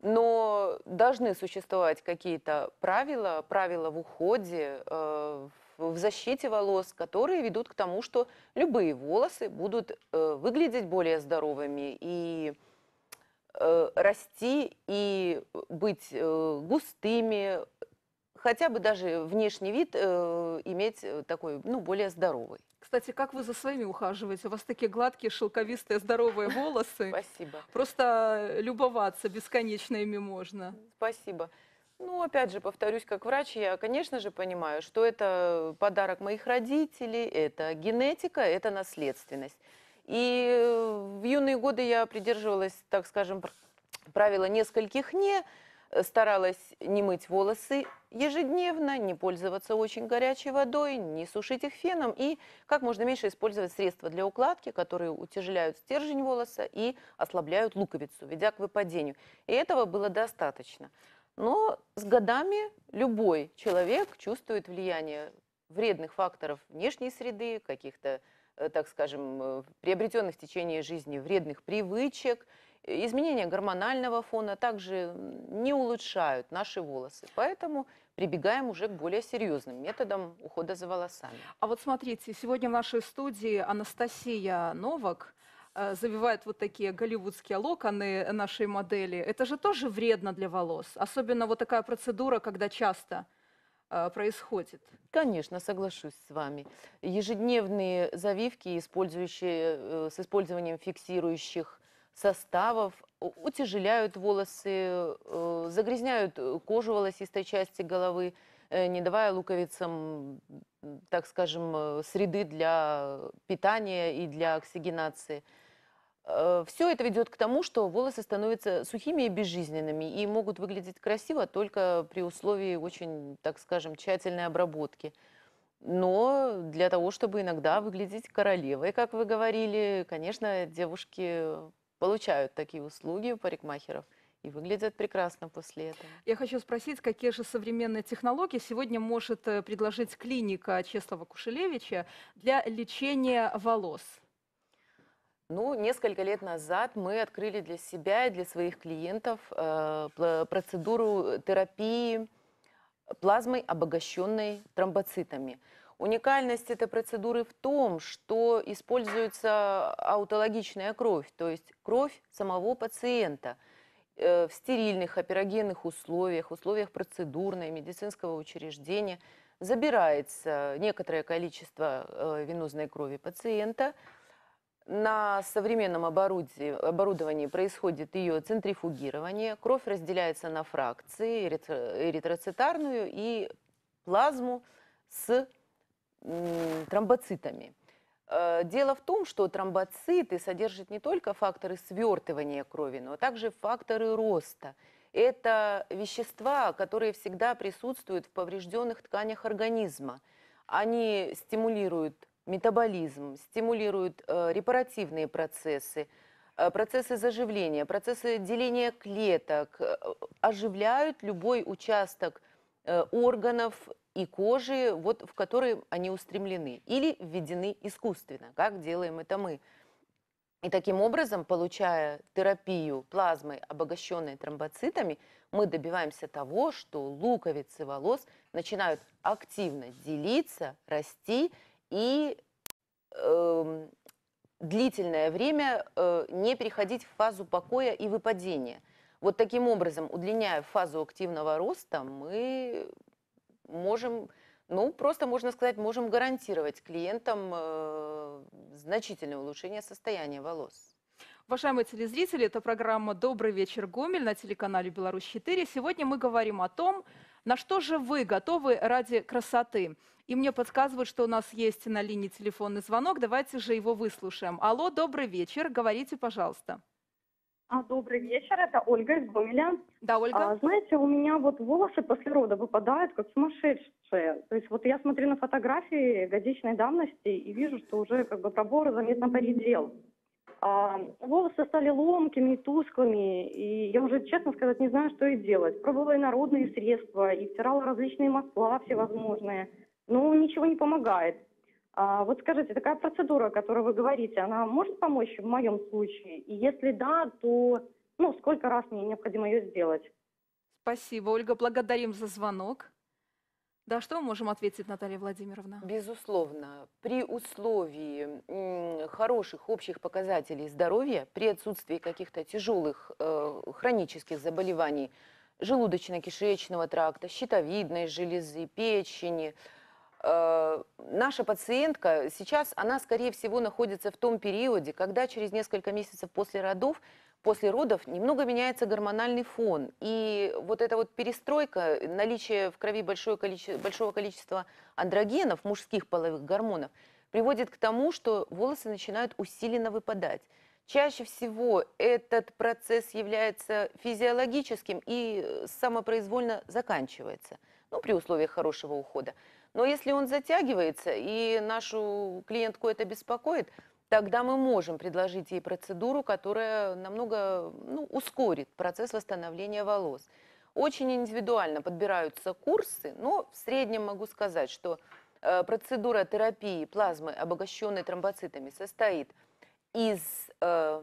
Но должны существовать какие-то правила, правила в уходе, э, в защите волос, которые ведут к тому, что любые волосы будут э, выглядеть более здоровыми и расти и быть густыми, хотя бы даже внешний вид иметь такой, ну, более здоровый кстати, как вы за своими ухаживаете? У вас такие гладкие, шелковистые, здоровые волосы. Спасибо. Просто любоваться бесконечно ими можно. Спасибо. Ну, опять же, повторюсь, как врач, я, конечно же, понимаю, что это подарок моих родителей, это генетика, это наследственность. И э, в юные годы я придерживалась, так скажем, правила нескольких «не», Э, старалась не мыть волосы ежедневно, не пользоваться очень горячей водой, не сушить их феном и как можно меньше использовать средства для укладки, которые утяжеляют стержень волоса и ослабляют луковицу, ведя к выпадению. И этого было достаточно. Но с годами любой человек чувствует влияние вредных факторов внешней среды, каких-то, э, так скажем, э, приобретенных в течение жизни вредных привычек – изменения гормонального фона также не улучшают наши волосы. Поэтому прибегаем уже к более серьезным методам ухода за волосами. А вот смотрите, сегодня в нашей студии Анастасия Новак э, завивает вот такие голливудские локоны нашей модели. Это же тоже вредно для волос. Особенно вот такая процедура, когда часто э, происходит. Конечно, соглашусь с вами. Ежедневные завивки, использующие, э, с использованием фиксирующих составов, утяжеляют волосы, э, загрязняют э, кожу волосистой части головы, э, не давая луковицам, так скажем, среды для питания и для оксигенации. Все это ведет к тому, что волосы становятся сухими и безжизненными и могут выглядеть красиво только при условии очень, так скажем, тщательной обработки. Но для того, чтобы иногда выглядеть королевой, как вы говорили, конечно, девушки получают такие услуги у парикмахеров и выглядят прекрасно после этого. Я хочу спросить, какие же современные технологии сегодня может э, предложить клиника Чеслова Кушелевича для лечения волос? Ну, несколько лет назад мы открыли для себя и для своих клиентов э, процедуру терапии плазмой, обогащенной тромбоцитами. Уникальность этой процедуры в том, что используется аутологичная кровь, то есть кровь самого пациента э, в стерильных, оперогенных условиях, условиях процедурной, медицинского учреждения забирается некоторое количество э, венозной крови пациента. На современном оборудовании происходит ее центрифугирование. Кровь разделяется на фракции, эритроцитарную и плазму с тромбоцитами. Э, дело в том, что тромбоциты содержат не только факторы свертывания крови, но также факторы роста. Это вещества, которые всегда присутствуют в поврежденных тканях организма. Они стимулируют метаболизм, стимулируют э, репаративные процессы, э, процессы заживления, процессы деления клеток, оживляют любой участок органов и кожи, вот в которые они устремлены, или введены искусственно, как делаем это мы. И таким образом, получая терапию плазмой, обогащенной тромбоцитами, мы добиваемся того, что луковицы волос начинают активно делиться, расти и э, длительное время э, не переходить в фазу покоя и выпадения. Вот таким образом, удлиняя фазу активного роста, мы можем, ну, просто можно сказать, можем гарантировать клиентам э, значительное улучшение состояния волос. Уважаемые телезрители, это программа «Добрый вечер, Гомель» на телеканале «Беларусь-4». Сегодня мы говорим о том, на что же вы готовы ради красоты. И мне подсказывают, что у нас есть на линии телефонный звонок. Давайте же его выслушаем. Алло, добрый вечер. Говорите, пожалуйста. А Добрый вечер, это Ольга из Гомеля. Да, Ольга. А, знаете, у меня вот волосы после рода выпадают как сумасшедшие. То есть вот я смотрю на фотографии годичной давности и вижу, что уже как бы пробор заметно поредел. А, волосы стали ломкими тусклыми, и я уже, честно сказать, не знаю, что и делать. Пробовала и народные средства, и втирала различные масла всевозможные, но ничего не помогает. А, вот скажите, такая процедура, о которой вы говорите, она может помочь в моем случае? И если да, то ну, сколько раз мне необходимо ее сделать? Спасибо, Ольга. Благодарим за звонок. Да, что мы можем ответить, Наталья Владимировна? Безусловно, при условии хороших общих показателей здоровья, при отсутствии каких-то тяжелых э, хронических заболеваний желудочно-кишечного тракта, щитовидной железы, печени – Э, наша пациентка сейчас, она, скорее всего, находится в том периоде, когда через несколько месяцев после родов, после родов немного меняется гормональный фон. И вот эта вот перестройка, наличие в крови большое количе... большого количества андрогенов, мужских половых гормонов, приводит к тому, что волосы начинают усиленно выпадать. Чаще всего этот процесс является физиологическим и э, самопроизвольно заканчивается, ну, при условиях хорошего ухода. Но если он затягивается и нашу клиентку это беспокоит, тогда мы можем предложить ей процедуру, которая намного ну, ускорит процесс восстановления волос. Очень индивидуально подбираются курсы, но в среднем могу сказать, что э, процедура терапии плазмы, обогащенной тромбоцитами, состоит из э,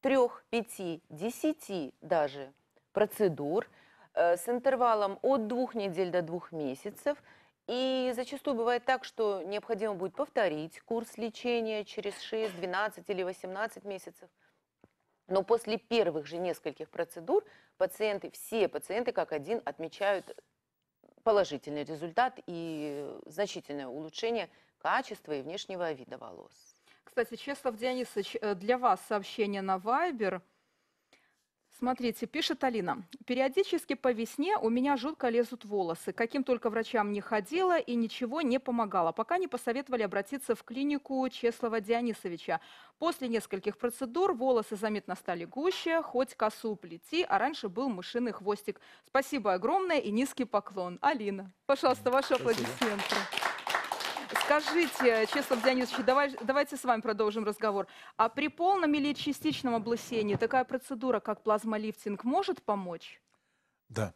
3, 5, 10 даже процедур э, с интервалом от 2 недель до 2 месяцев – и зачастую бывает так, что необходимо будет повторить курс лечения через 6, 12 или 18 месяцев. Но после первых же нескольких процедур пациенты, все пациенты как один отмечают положительный результат и значительное улучшение качества и внешнего вида волос. Кстати, Чеслав Дионисович, э, для вас сообщение на Viber – Смотрите, пишет Алина. Периодически по весне у меня жутко лезут волосы. Каким только врачам не ходила и ничего не помогало. Пока не посоветовали обратиться в клинику Чеслова Дионисовича. После нескольких процедур волосы заметно стали гуще, хоть косу плети, а раньше был мышиный хвостик. Спасибо огромное и низкий поклон. Алина, пожалуйста, ваши Спасибо. аплодисменты. Скажите, э, честно, Дионисович, давай, давайте с вами продолжим разговор. А при полном или частичном облысении такая процедура, как плазмолифтинг, может помочь? Да,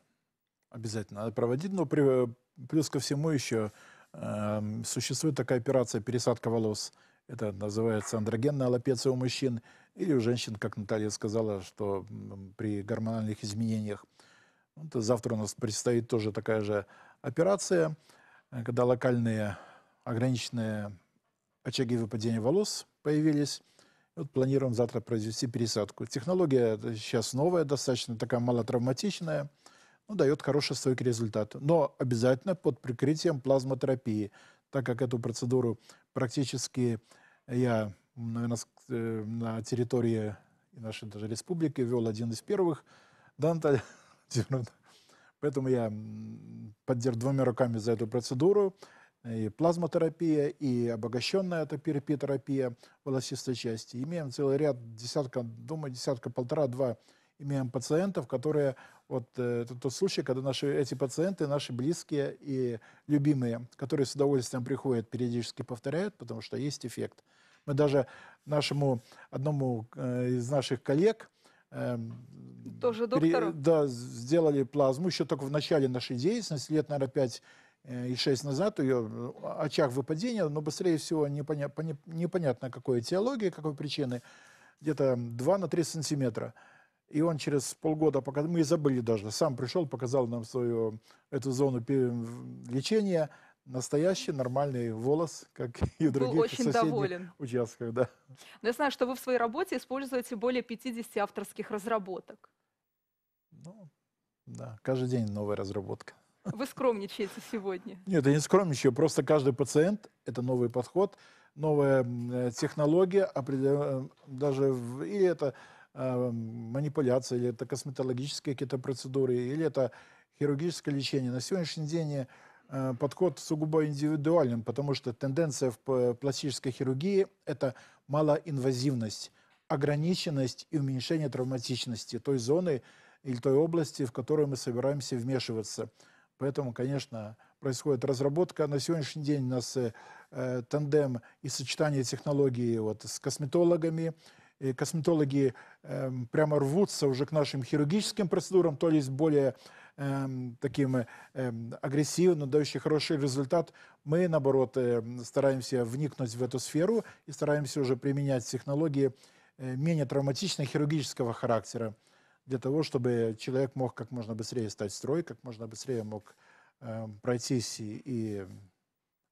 обязательно надо проводить. Но при, плюс ко всему еще э, существует такая операция пересадка волос. Это называется андрогенная аллопеция у мужчин или у женщин, как Наталья сказала, что при гормональных изменениях. Вот завтра у нас предстоит тоже такая же операция, э, когда локальные ограниченные очаги выпадения волос появились. Вот планируем завтра произвести пересадку. Технология сейчас новая, достаточно такая малотравматичная, но ну, дает хороший стойкий результат. Но обязательно под прикрытием плазмотерапии, так как эту процедуру практически я, наверное, э, на территории нашей даже республики вел один из первых. Да, Поэтому я поддерж двумя руками за эту процедуру и плазмотерапия, и обогащенная терапия волосистой части. Имеем целый ряд, десятка, думаю, десятка, полтора-два имеем пациентов, которые, вот э, это тот случай, когда наши, эти пациенты, наши близкие и любимые, которые с удовольствием приходят, периодически повторяют, потому что есть эффект. Мы даже нашему, одному э, из наших коллег, эм, тоже доктору? Пере, да, сделали плазму еще только в начале нашей деятельности, лет, наверное, 5 Э, и 6 назад, ее э, очаг выпадения, но быстрее всего непоня непонятно какой этиологии, какой причины, где-то 2 на 3 сантиметра. И он через полгода, пока мы и забыли даже, сам пришел, показал нам свою эту зону лечения, настоящий нормальный волос, как и в других Был очень соседних доволен. участках. Да. Но я знаю, что вы в своей работе используете более 50 авторских разработок. Ну, да, каждый день новая разработка. Вы скромничаете сегодня. Нет, я не скромничаю, просто каждый пациент – это новый подход, новая э, технология, э, даже и это э, манипуляция, или это косметологические какие-то процедуры, или это хирургическое лечение. На сегодняшний день подход сугубо индивидуальным, потому что тенденция в пластической хирургии – это малоинвазивность, ограниченность и уменьшение травматичности той зоны или той области, в которую мы собираемся вмешиваться – Поэтому, конечно, происходит разработка. На сегодняшний день у нас э, тандем и сочетание технологий вот, с косметологами. И косметологи э, прямо рвутся уже к нашим хирургическим процедурам, то есть более э, таким э, агрессивным, дающий хороший результат. Мы, наоборот, э, стараемся вникнуть в эту сферу и стараемся уже применять технологии э, менее травматичного хирургического характера для того, чтобы человек мог как можно быстрее стать строй, как можно быстрее мог э, пройтись и, и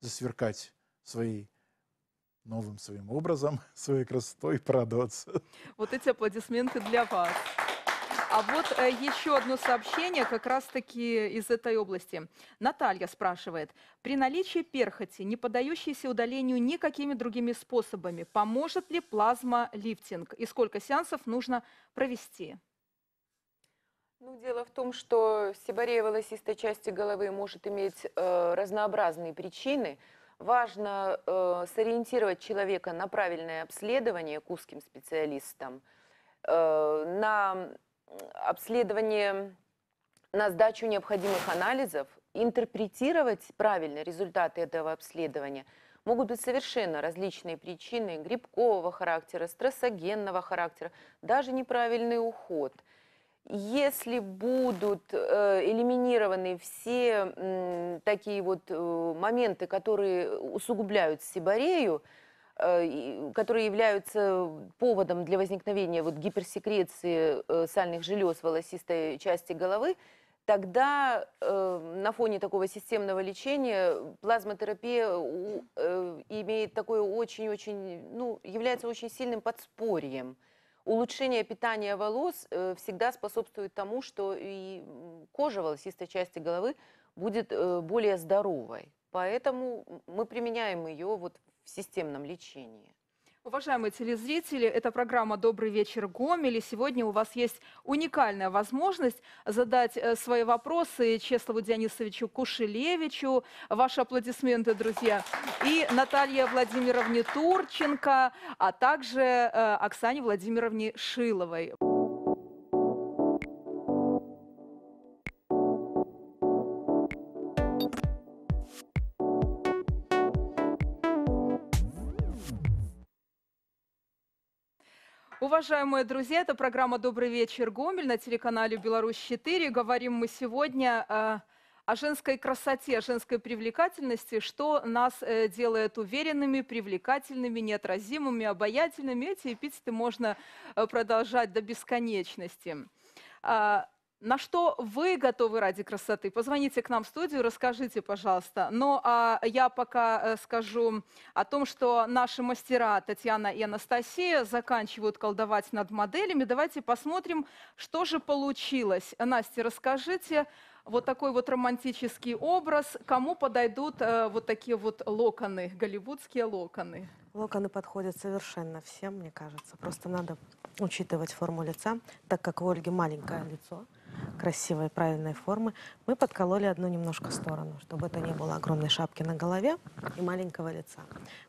засверкать своей новым своим образом, своей красотой порадоваться. Вот эти аплодисменты для вас. А вот э, еще одно сообщение как раз-таки из этой области. Наталья спрашивает. При наличии перхоти, не подающейся удалению никакими другими способами, поможет ли плазма-лифтинг? И сколько сеансов нужно провести? Ну, дело в том, что сибарея волосистой части головы может иметь э, разнообразные причины. Важно э, сориентировать человека на правильное обследование к узким специалистам, э, на обследование, на сдачу необходимых анализов, интерпретировать правильно результаты этого обследования. Могут быть совершенно различные причины грибкового характера, стрессогенного характера, даже неправильный уход – если будут э, элиминированы все такие вот э, моменты, которые усугубляют сибарею, э, которые являются поводом для возникновения вот гиперсекреции сальных желез волосистой части головы, тогда на фоне такого системного лечения плазмотерапия имеет такое очень-очень, ну, является очень сильным подспорьем улучшение питания волос э, всегда способствует тому, что и кожа волосистой части головы будет э, более здоровой. Поэтому мы применяем ее вот в системном лечении. Уважаемые телезрители, это программа «Добрый вечер, Гомель». И сегодня у вас есть уникальная возможность задать э, свои вопросы Чеславу Дионисовичу Кушелевичу. Ваши аплодисменты, друзья. И Наталье Владимировне Турченко, а также э, Оксане Владимировне Шиловой. Уважаемые друзья, это программа «Добрый вечер, Гомель» на телеканале «Беларусь-4». Говорим мы сегодня э, о женской красоте, о женской привлекательности, что нас э, делает уверенными, привлекательными, неотразимыми, обаятельными. Эти эпитеты можно э, продолжать до бесконечности. А, на что вы готовы ради красоты? Позвоните к нам в студию, расскажите, пожалуйста. Ну, а я пока э, скажу о том, что наши мастера Татьяна и Анастасия заканчивают колдовать над моделями. Давайте посмотрим, что же получилось. Настя, расскажите, вот такой вот романтический образ. Кому подойдут э, вот такие вот локоны, голливудские локоны? Локоны подходят совершенно всем, мне кажется. Просто надо учитывать форму лица, так как у Ольги маленькое лицо красивой, правильной формы. Мы подкололи одну немножко сторону, чтобы это не было огромной шапки на голове и маленького лица.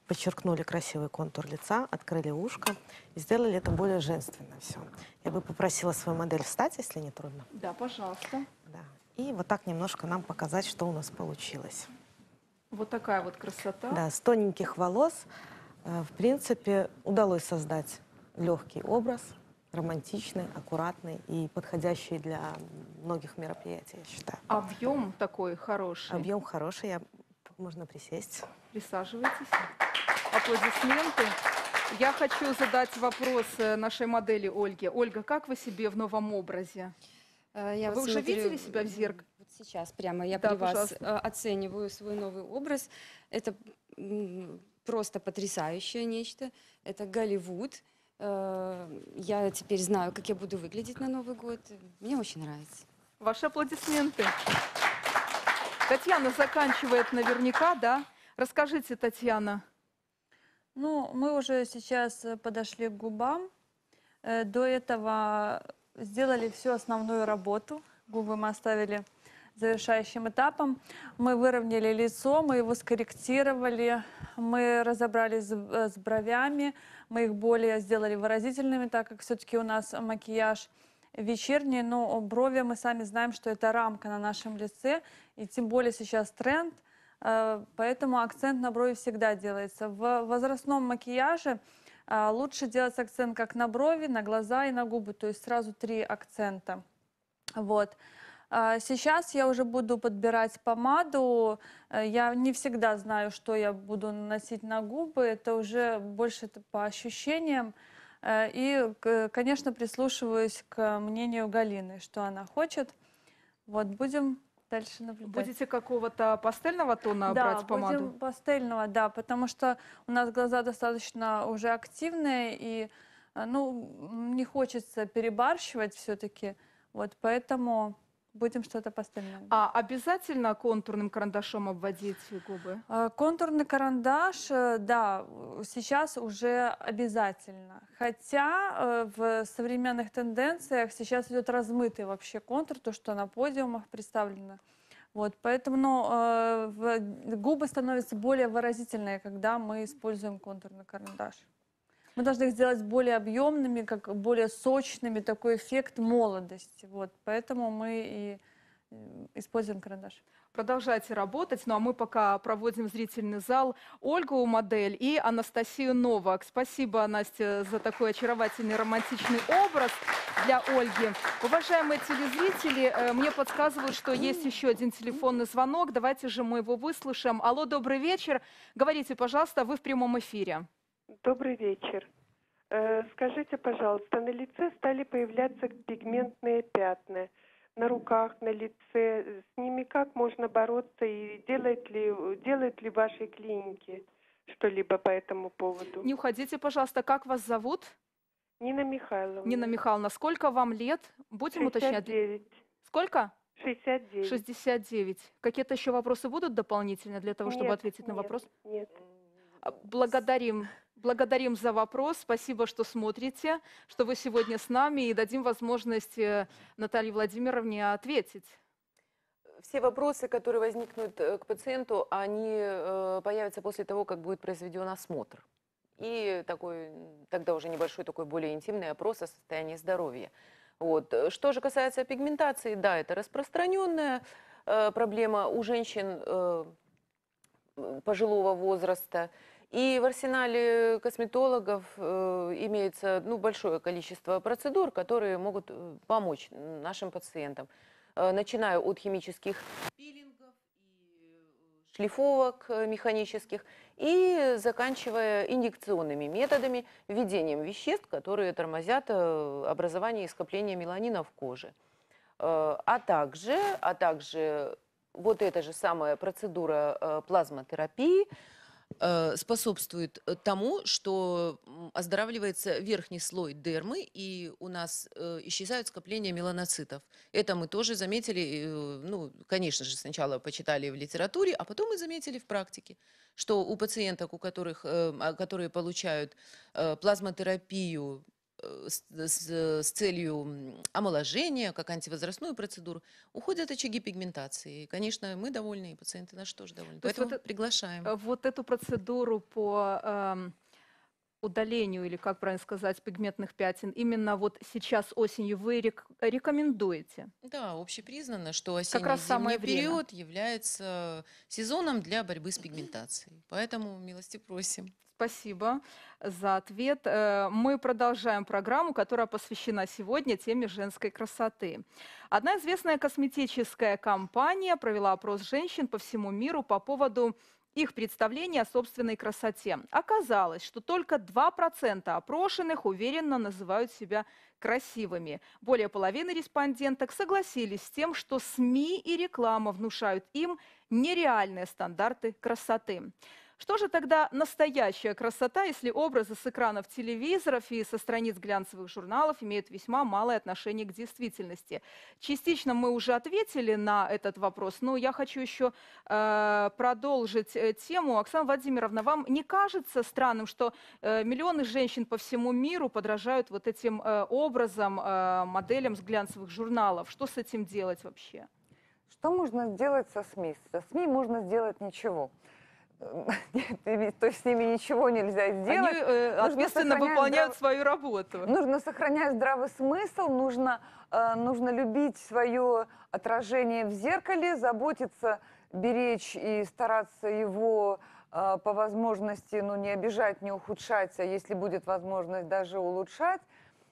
Подчеркнули красивый контур лица, открыли ушко и сделали это более женственно все. Я бы попросила свою модель встать, если не трудно. Да, пожалуйста. Да. И вот так немножко нам показать, что у нас получилось. Вот такая вот красота. Да, с тоненьких волос, э, в принципе, удалось создать легкий образ, романтичной, аккуратной и подходящей для многих мероприятий, я считаю. Объем такой хороший. Объем хороший, я... можно присесть. Присаживайтесь. Аплодисменты. Я хочу задать вопрос э, нашей модели Ольге. Ольга, как вы себе в новом образе? Э, я вы вот уже смотрю, видели себя в э, зеркале? Вот сейчас прямо я да, при пожалуйста. вас оцениваю свой новый образ. Это просто потрясающее нечто. Это Голливуд. Э, я теперь знаю, как я буду выглядеть на Новый год. Мне очень нравится. Ваши аплодисменты. Татьяна заканчивает наверняка, да? Расскажите, Татьяна. Ну, мы уже сейчас э, подошли к губам. Э, до этого сделали всю основную работу. Губы мы оставили завершающим этапом. Мы выровняли лицо, мы его скорректировали, мы разобрались с э, бровями, мы их более сделали выразительными, так как все-таки у нас макияж вечерний, но брови мы сами знаем, что это рамка на нашем лице, и тем более сейчас тренд, э, поэтому акцент на брови всегда делается. В возрастном макияже э, лучше делать акцент как на брови, на глаза и на губы, то есть сразу три акцента. Вот. А сейчас я уже буду подбирать помаду. Э, я не всегда знаю, что я буду наносить на губы. Это уже больше по ощущениям. Э, и, конечно, прислушиваюсь к мнению Галины, что она хочет. Вот, будем дальше наблюдать. Будете какого-то пастельного тона да, брать помаду? Да, будем пастельного, да, потому что у нас глаза достаточно уже активные, и э, ну, не хочется перебарщивать все-таки. Вот поэтому будем что-то поставлять. А обязательно контурным карандашом обводить губы? Э, контурный карандаш, э, да, сейчас уже обязательно. Хотя э, в современных тенденциях сейчас идет размытый вообще контур, то, что на подиумах представлено. Вот, поэтому ну, губы становятся более выразительные, когда мы используем контурный карандаш. Мы должны их сделать более объемными, как более сочными, такой эффект молодости. Вот, поэтому мы и э, используем карандаш. Продолжайте работать. Ну а мы пока проводим зрительный зал. Ольгу модель и Анастасию Новак. Спасибо, Настя, за такой очаровательный романтичный образ для Ольги. Уважаемые телезрители, э, мне подсказывают, что есть еще один телефонный звонок. Давайте же мы его выслушаем. Алло, добрый вечер. Говорите, пожалуйста, вы в прямом эфире. Добрый вечер. Э, скажите, пожалуйста, на лице стали появляться пигментные пятна на руках, на лице. С ними как можно бороться и делает ли, делает ли в вашей клинике что-либо по этому поводу? Не уходите, пожалуйста. Как вас зовут? Нина Михайловна. Нина Михайловна, сколько вам лет? Будем 69. уточнять. Сколько? 69. 69. Какие-то еще вопросы будут дополнительно для того, чтобы нет, ответить нет, на вопрос? Нет. Благодарим Благодарим за вопрос. Спасибо, что смотрите, что вы сегодня с нами и дадим возможность э, Наталье Владимировне ответить. Все вопросы, которые возникнут э, к пациенту, они э, появятся после того, как будет произведен осмотр. И такой, тогда уже небольшой такой более интимный опрос о состоянии здоровья. Вот. Что же касается пигментации, да, это распространенная проблема у женщин пожилого возраста – и в арсенале косметологов э, имеется ну, большое количество процедур, которые могут э, помочь нашим пациентам. Э, начиная от химических пилингов и шлифовок механических и заканчивая инъекционными методами, введением веществ, которые тормозят образование и скопление меланина в коже. а также, а также вот эта же самая процедура плазмотерапии – Э, способствует э, тому, что оздоравливается верхний слой дермы, и у нас э, исчезают скопления меланоцитов. Это мы тоже заметили, ну, конечно же, сначала почитали в литературе, а потом мы заметили в практике, что у пациенток, у которых, а, которые получают плазмотерапию Э, с, э, с, э, с целью омоложения, как антивозрастную процедуру, уходят очаги пигментации. И, конечно, мы довольны, и пациенты наши тоже довольны. То Поэтому вот, приглашаем. Вот эту процедуру по... Эм удалению или, как правильно сказать, пигментных пятен, именно вот сейчас осенью вы рек рекомендуете? Да, общепризнано, что осенний как раз самое период является сезоном для борьбы с пигментацией. Поэтому милости просим. Спасибо за ответ. Э, мы продолжаем программу, которая посвящена сегодня теме женской красоты. Одна известная косметическая компания провела опрос женщин по всему миру по поводу их представление о собственной красоте. Оказалось, что только 2% опрошенных уверенно называют себя красивыми. Более половины респонденток согласились с тем, что СМИ и реклама внушают им нереальные стандарты красоты. Что же тогда настоящая красота, если образы с экранов телевизоров и со страниц глянцевых журналов имеют весьма малое отношение к действительности? Частично мы уже ответили на этот вопрос, но я хочу еще э, продолжить э, тему. Оксана Владимировна, вам не кажется странным, что э, миллионы женщин по всему миру подражают вот этим э, образом, э, моделям с глянцевых журналов? Что с этим делать вообще? Что можно сделать со СМИ? Со СМИ можно сделать ничего. то с ними ничего нельзя сделать. Они э, ответственно выполняют свою работу. Нужно сохранять здравый смысл, нужно, э, нужно любить свое отражение в зеркале, заботиться, беречь и стараться его э, по возможности ну, не обижать, не ухудшать, а если будет возможность, даже улучшать.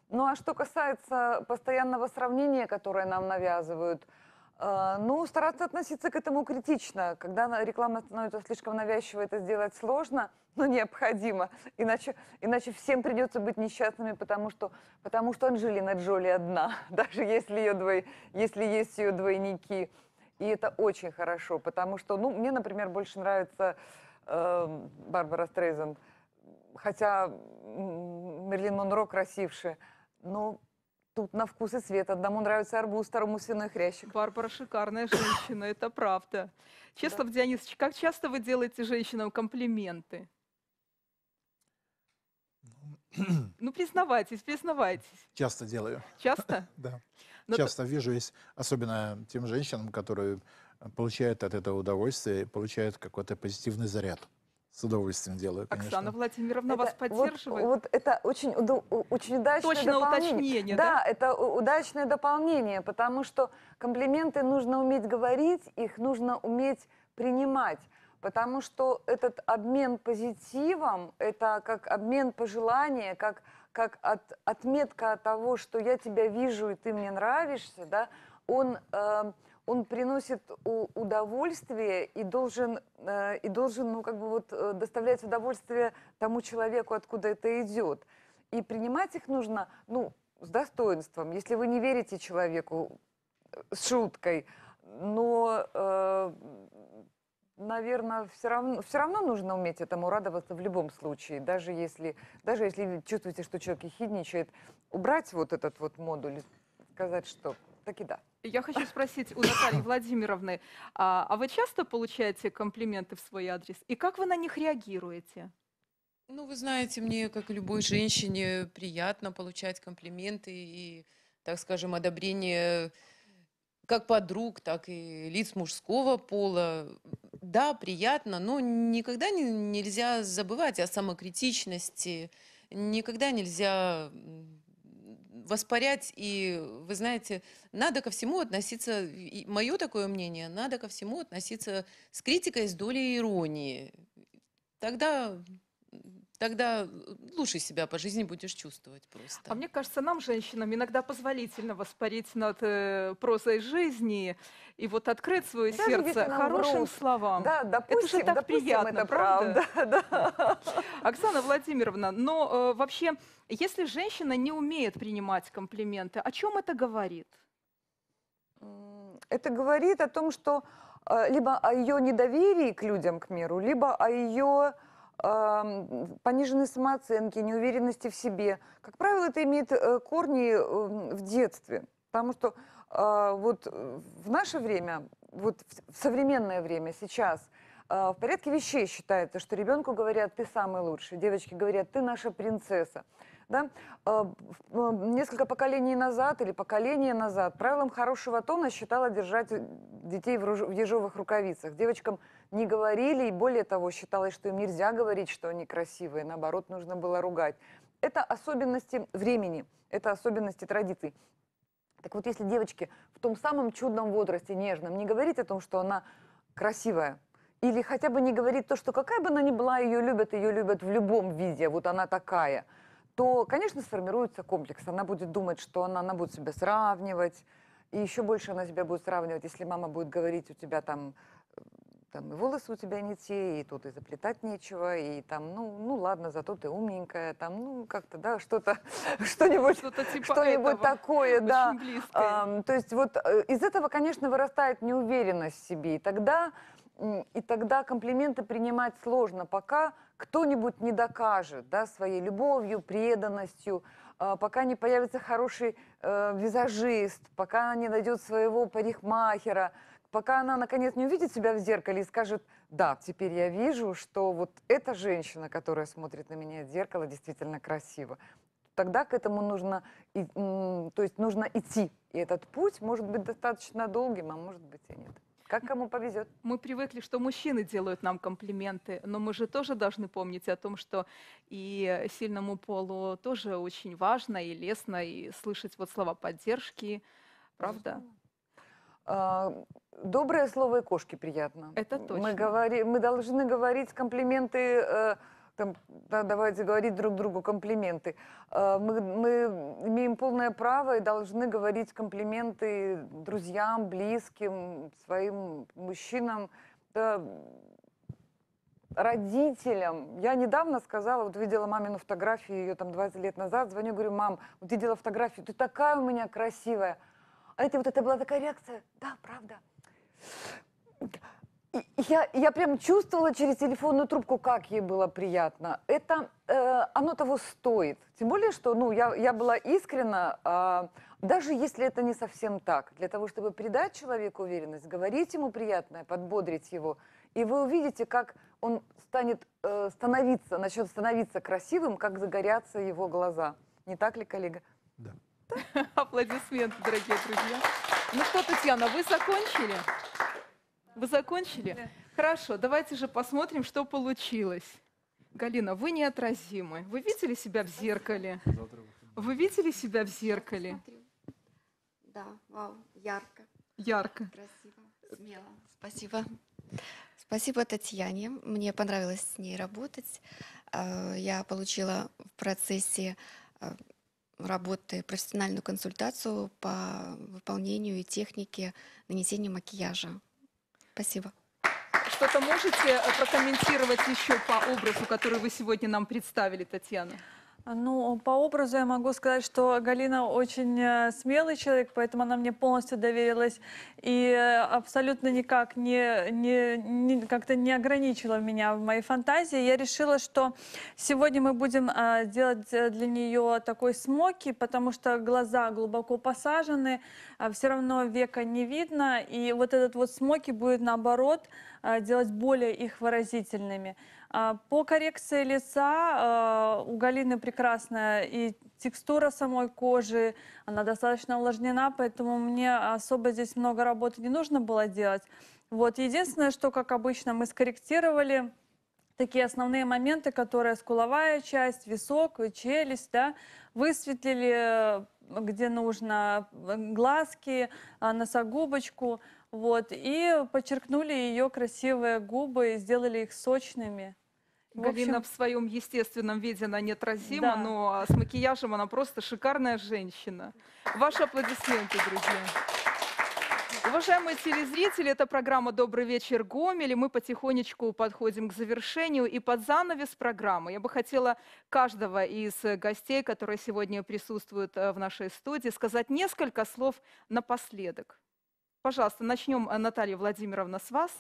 Ну а что касается постоянного сравнения, которое нам навязывают – Э, ну, стараться относиться к этому критично. Когда реклама становится слишком навязчивой, это сделать сложно, но необходимо. Иначе, иначе всем придется быть несчастными, потому что, потому что Анжелина Джоли одна, даже если, ее двой, если есть ее двойники. И это очень хорошо, потому что, ну, мне, например, больше нравится э, Барбара Стрейзен, хотя Мерлин Монро красивше, но ну, тут на вкус и свет Одному нравится арбуз, второму свиной хрящик. Барбара шикарная женщина, это правда. Честно, да. Дионисович, как часто вы делаете женщинам комплименты? Ну, ну признавайтесь, признавайтесь. Часто делаю. Часто? Да. Но ну, Часто то... вижу, есть, особенно тем женщинам, которые получают от этого удовольствие, получают какой-то позитивный заряд. С удовольствием делаю, конечно. Оксана Владимировна это, вас поддерживает. Вот, вот это очень, удо, очень удачное Точно дополнение. уточнение, да? Да, это удачное дополнение, потому что комплименты нужно уметь говорить, их нужно уметь принимать. Потому что этот обмен позитивом, это как обмен пожелания, как, как от, отметка того, что я тебя вижу и ты мне нравишься, да, он... Э, он приносит удовольствие и должен, э, и должен ну, как бы вот, э, доставлять удовольствие тому человеку, откуда это идет. И принимать их нужно ну, с достоинством. Если вы не верите человеку э, с шуткой, но, э, наверное, все равно, все равно нужно уметь этому радоваться в любом случае. Даже если, даже если чувствуете, что человек хидничает, убрать вот этот вот модуль, сказать, что так и да. Я хочу спросить у Натальи Владимировны, а, а вы часто получаете комплименты в свой адрес? И как вы на них реагируете? Ну, вы знаете, мне, как и любой женщине, приятно получать комплименты и, так скажем, одобрение как подруг, так и лиц мужского пола. Да, приятно, но никогда не, нельзя забывать о самокритичности, никогда нельзя воспарять. И, вы знаете, надо ко всему относиться, мое такое мнение, надо ко всему относиться с критикой, с долей иронии. Тогда тогда э, лучше себя по жизни будешь чувствовать просто. А мне кажется, нам, женщинам, иногда позволительно воспарить над э, прозой жизни и вот открыть свое Даже сердце хорошим врут. словам. Да, допустим, это же так допустим, приятно, это правда. правда. Да. Оксана Владимировна, но э, вообще, если женщина не умеет принимать комплименты, о чем это говорит? Это говорит о том, что э, либо о ее недоверии к людям, к миру, либо о ее пониженной самооценки, неуверенности в себе. Как правило, это имеет э, корни эм, в детстве, потому что а, вот э, в наше время, вот в современное время сейчас а, в порядке вещей считается, что ребенку говорят «ты самый лучший», девочки говорят «ты наша принцесса». Да? А, несколько поколений назад или поколение назад правилом хорошего тона считала держать детей в ежовых рукавицах. Девочкам – не говорили, и более того, считалось, что им нельзя говорить, что они красивые, наоборот, нужно было ругать. Это особенности времени, это особенности традиций. Так вот, если девочке в том самом чудном возрасте, нежном, не говорить о том, что она красивая, или хотя бы не говорить то, что какая бы она ни была, ее любят, ее любят в любом виде, вот она такая, то, конечно, сформируется комплекс. Она будет думать, что она, она будет себя сравнивать, и еще больше она себя будет сравнивать, если мама будет говорить у тебя там там и волосы у тебя не те, и тут и заплетать нечего, и там, ну, ну ладно, зато ты умненькая, там, ну, как-то, да, что-то, что-нибудь, что-то типа что-нибудь такое, да. А, то есть вот э, из этого, конечно, вырастает неуверенность в себе, и тогда, и тогда комплименты принимать сложно, пока кто-нибудь не докажет, да, своей любовью, преданностью, а, пока не появится хороший э, визажист, пока не найдет своего парикмахера, пока она наконец не увидит себя в зеркале и скажет, да, теперь я вижу, что вот эта женщина, которая смотрит на меня в зеркало, действительно красива. Тогда к этому нужно, то есть нужно идти. И этот путь может быть достаточно долгим, а может быть и нет. Как кому повезет. Мы привыкли, что мужчины делают нам комплименты, но мы же тоже должны помнить о том, что и сильному полу тоже очень важно и лестно и слышать вот слова поддержки, правда? Конечно. А, доброе слово и кошки приятно. Это точно. Мы, говори, мы должны говорить комплименты, э, там, да, давайте говорить друг другу комплименты. Э, мы, мы имеем полное право и должны говорить комплименты друзьям, близким, своим мужчинам, да, родителям. Я недавно сказала, вот видела мамину фотографию ее там 20 лет назад, звоню, говорю, мам, вот видела фотографию, ты такая у меня красивая. А это вот это была такая реакция, да, правда. я, я прям чувствовала через телефонную трубку, как ей было приятно. Это, э, оно того стоит. Тем более, что, ну, я, я была искренна, э, даже если это не совсем так. Для того, чтобы придать человеку уверенность, говорить ему приятное, подбодрить его. И вы увидите, как он станет э, становиться, начнет становиться красивым, как загорятся его глаза. Не так ли, коллега? Да. Аплодисменты, дорогие друзья. Ну что, Татьяна, вы закончили? Вы закончили? Хорошо, давайте же посмотрим, что получилось. Галина, вы неотразимы. Вы видели себя в зеркале? Вы видели себя в зеркале? Да, вау, ярко. Ярко. Красиво, смело. Спасибо. Спасибо Татьяне. Мне понравилось с ней работать. Э, я получила в процессе э, работы профессиональную консультацию по выполнению и технике нанесения макияжа. Спасибо. Что-то можете э, прокомментировать еще по образу, который вы сегодня нам представили, Татьяна? Ну, по образу я могу сказать, что Галина очень э, смелый человек, поэтому она мне полностью доверилась и э, абсолютно никак не, не, не как-то не ограничила меня в моей фантазии. Я решила, что сегодня мы будем э, делать для нее такой смоки, потому что глаза глубоко посажены, а все равно века не видно, и вот этот вот смоки будет наоборот делать более их выразительными. А, по коррекции лица а, у Галины прекрасная и текстура самой кожи, она достаточно увлажнена, поэтому мне особо здесь много работы не нужно было делать. Вот единственное, что, как обычно, мы скорректировали такие основные моменты, которые скуловая часть, висок, челюсть, да, высветлили, где нужно, э, глазки, а, носогубочку, вот, и подчеркнули ее красивые губы сделали их сочными. В общем... в своем естественном виде она неотразима, да. но с макияжем она просто шикарная женщина. Ваши аплодисменты, друзья. Уважаемые телезрители, это программа «Добрый вечер, Гомель», мы потихонечку подходим к завершению. И под занавес программы я бы хотела каждого из гостей, которые сегодня присутствуют э, в нашей студии, сказать несколько слов напоследок. Пожалуйста, начнем, э, Наталья Владимировна, с вас.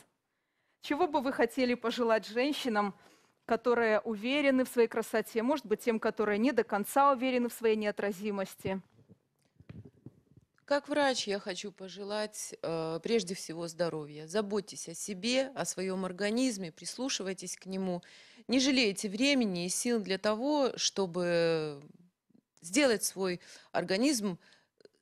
Чего бы вы хотели пожелать женщинам, которые уверены в своей красоте, может быть, тем, которые не до конца уверены в своей неотразимости? Как врач я хочу пожелать э, прежде всего здоровья. Заботьтесь о себе, о своем организме, прислушивайтесь к нему. Не жалейте времени и сил для того, чтобы сделать свой организм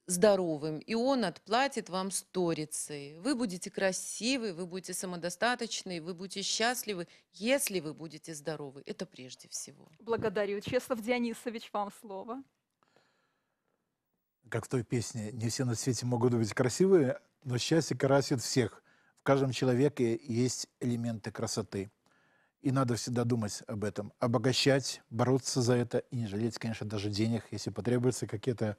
здоровым, и он отплатит вам сторицей. Вы будете красивы, вы будете самодостаточны, вы будете счастливы, если вы будете здоровы. Это прежде всего. Благодарю. Честов Дионисович, вам слово. Как в той песне, не все на свете могут быть красивые, но счастье красит всех. В каждом человеке есть элементы красоты. И надо всегда думать об этом, обогащать, бороться за это и не жалеть, конечно, даже денег, если потребуются какие-то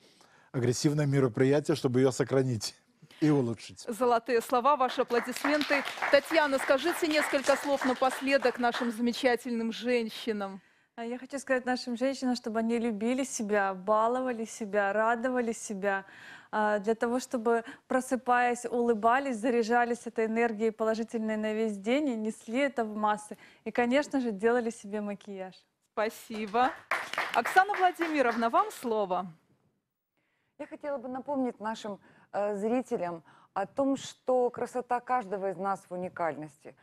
агрессивное мероприятие, чтобы ее сохранить и улучшить. Золотые слова, ваши аплодисменты. Татьяна, скажите несколько слов напоследок нашим замечательным женщинам. А я хочу сказать нашим женщинам, чтобы они любили себя, баловали себя, радовали себя, а, для того, чтобы, просыпаясь, улыбались, заряжались этой энергией положительной на весь день и несли это в массы. И, конечно же, делали себе макияж. Спасибо. Оксана Владимировна, вам слово. Я хотела бы напомнить нашим э, зрителям о том, что красота каждого из нас в уникальности.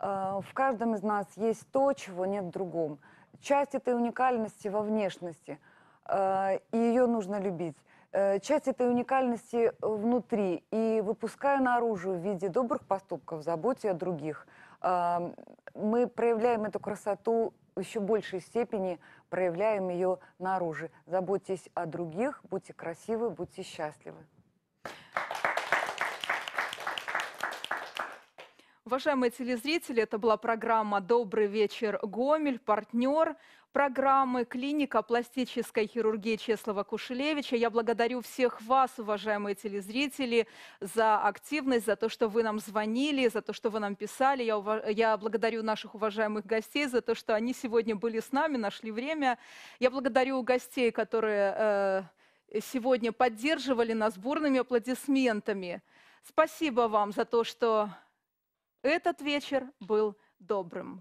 Э, в каждом из нас есть то, чего нет в другом. Часть этой уникальности во внешности, э, и ее нужно любить. Э, часть этой уникальности внутри, и выпуская наружу в виде добрых поступков, заботе о других, э, мы проявляем эту красоту в еще большей степени проявляем ее наружу. Заботьтесь о других, будьте красивы, будьте счастливы. Уважаемые телезрители, это была программа «Добрый вечер, Гомель», партнер программы «Клиника пластической хирургии Чеслова Кушелевича». Я благодарю всех вас, уважаемые телезрители, за активность, за то, что вы нам звонили, за то, что вы нам писали. Я, ув... я благодарю наших уважаемых гостей за то, что они сегодня были с нами, нашли время. Я благодарю гостей, которые э, сегодня поддерживали нас бурными аплодисментами. Спасибо вам за то, что этот вечер был добрым.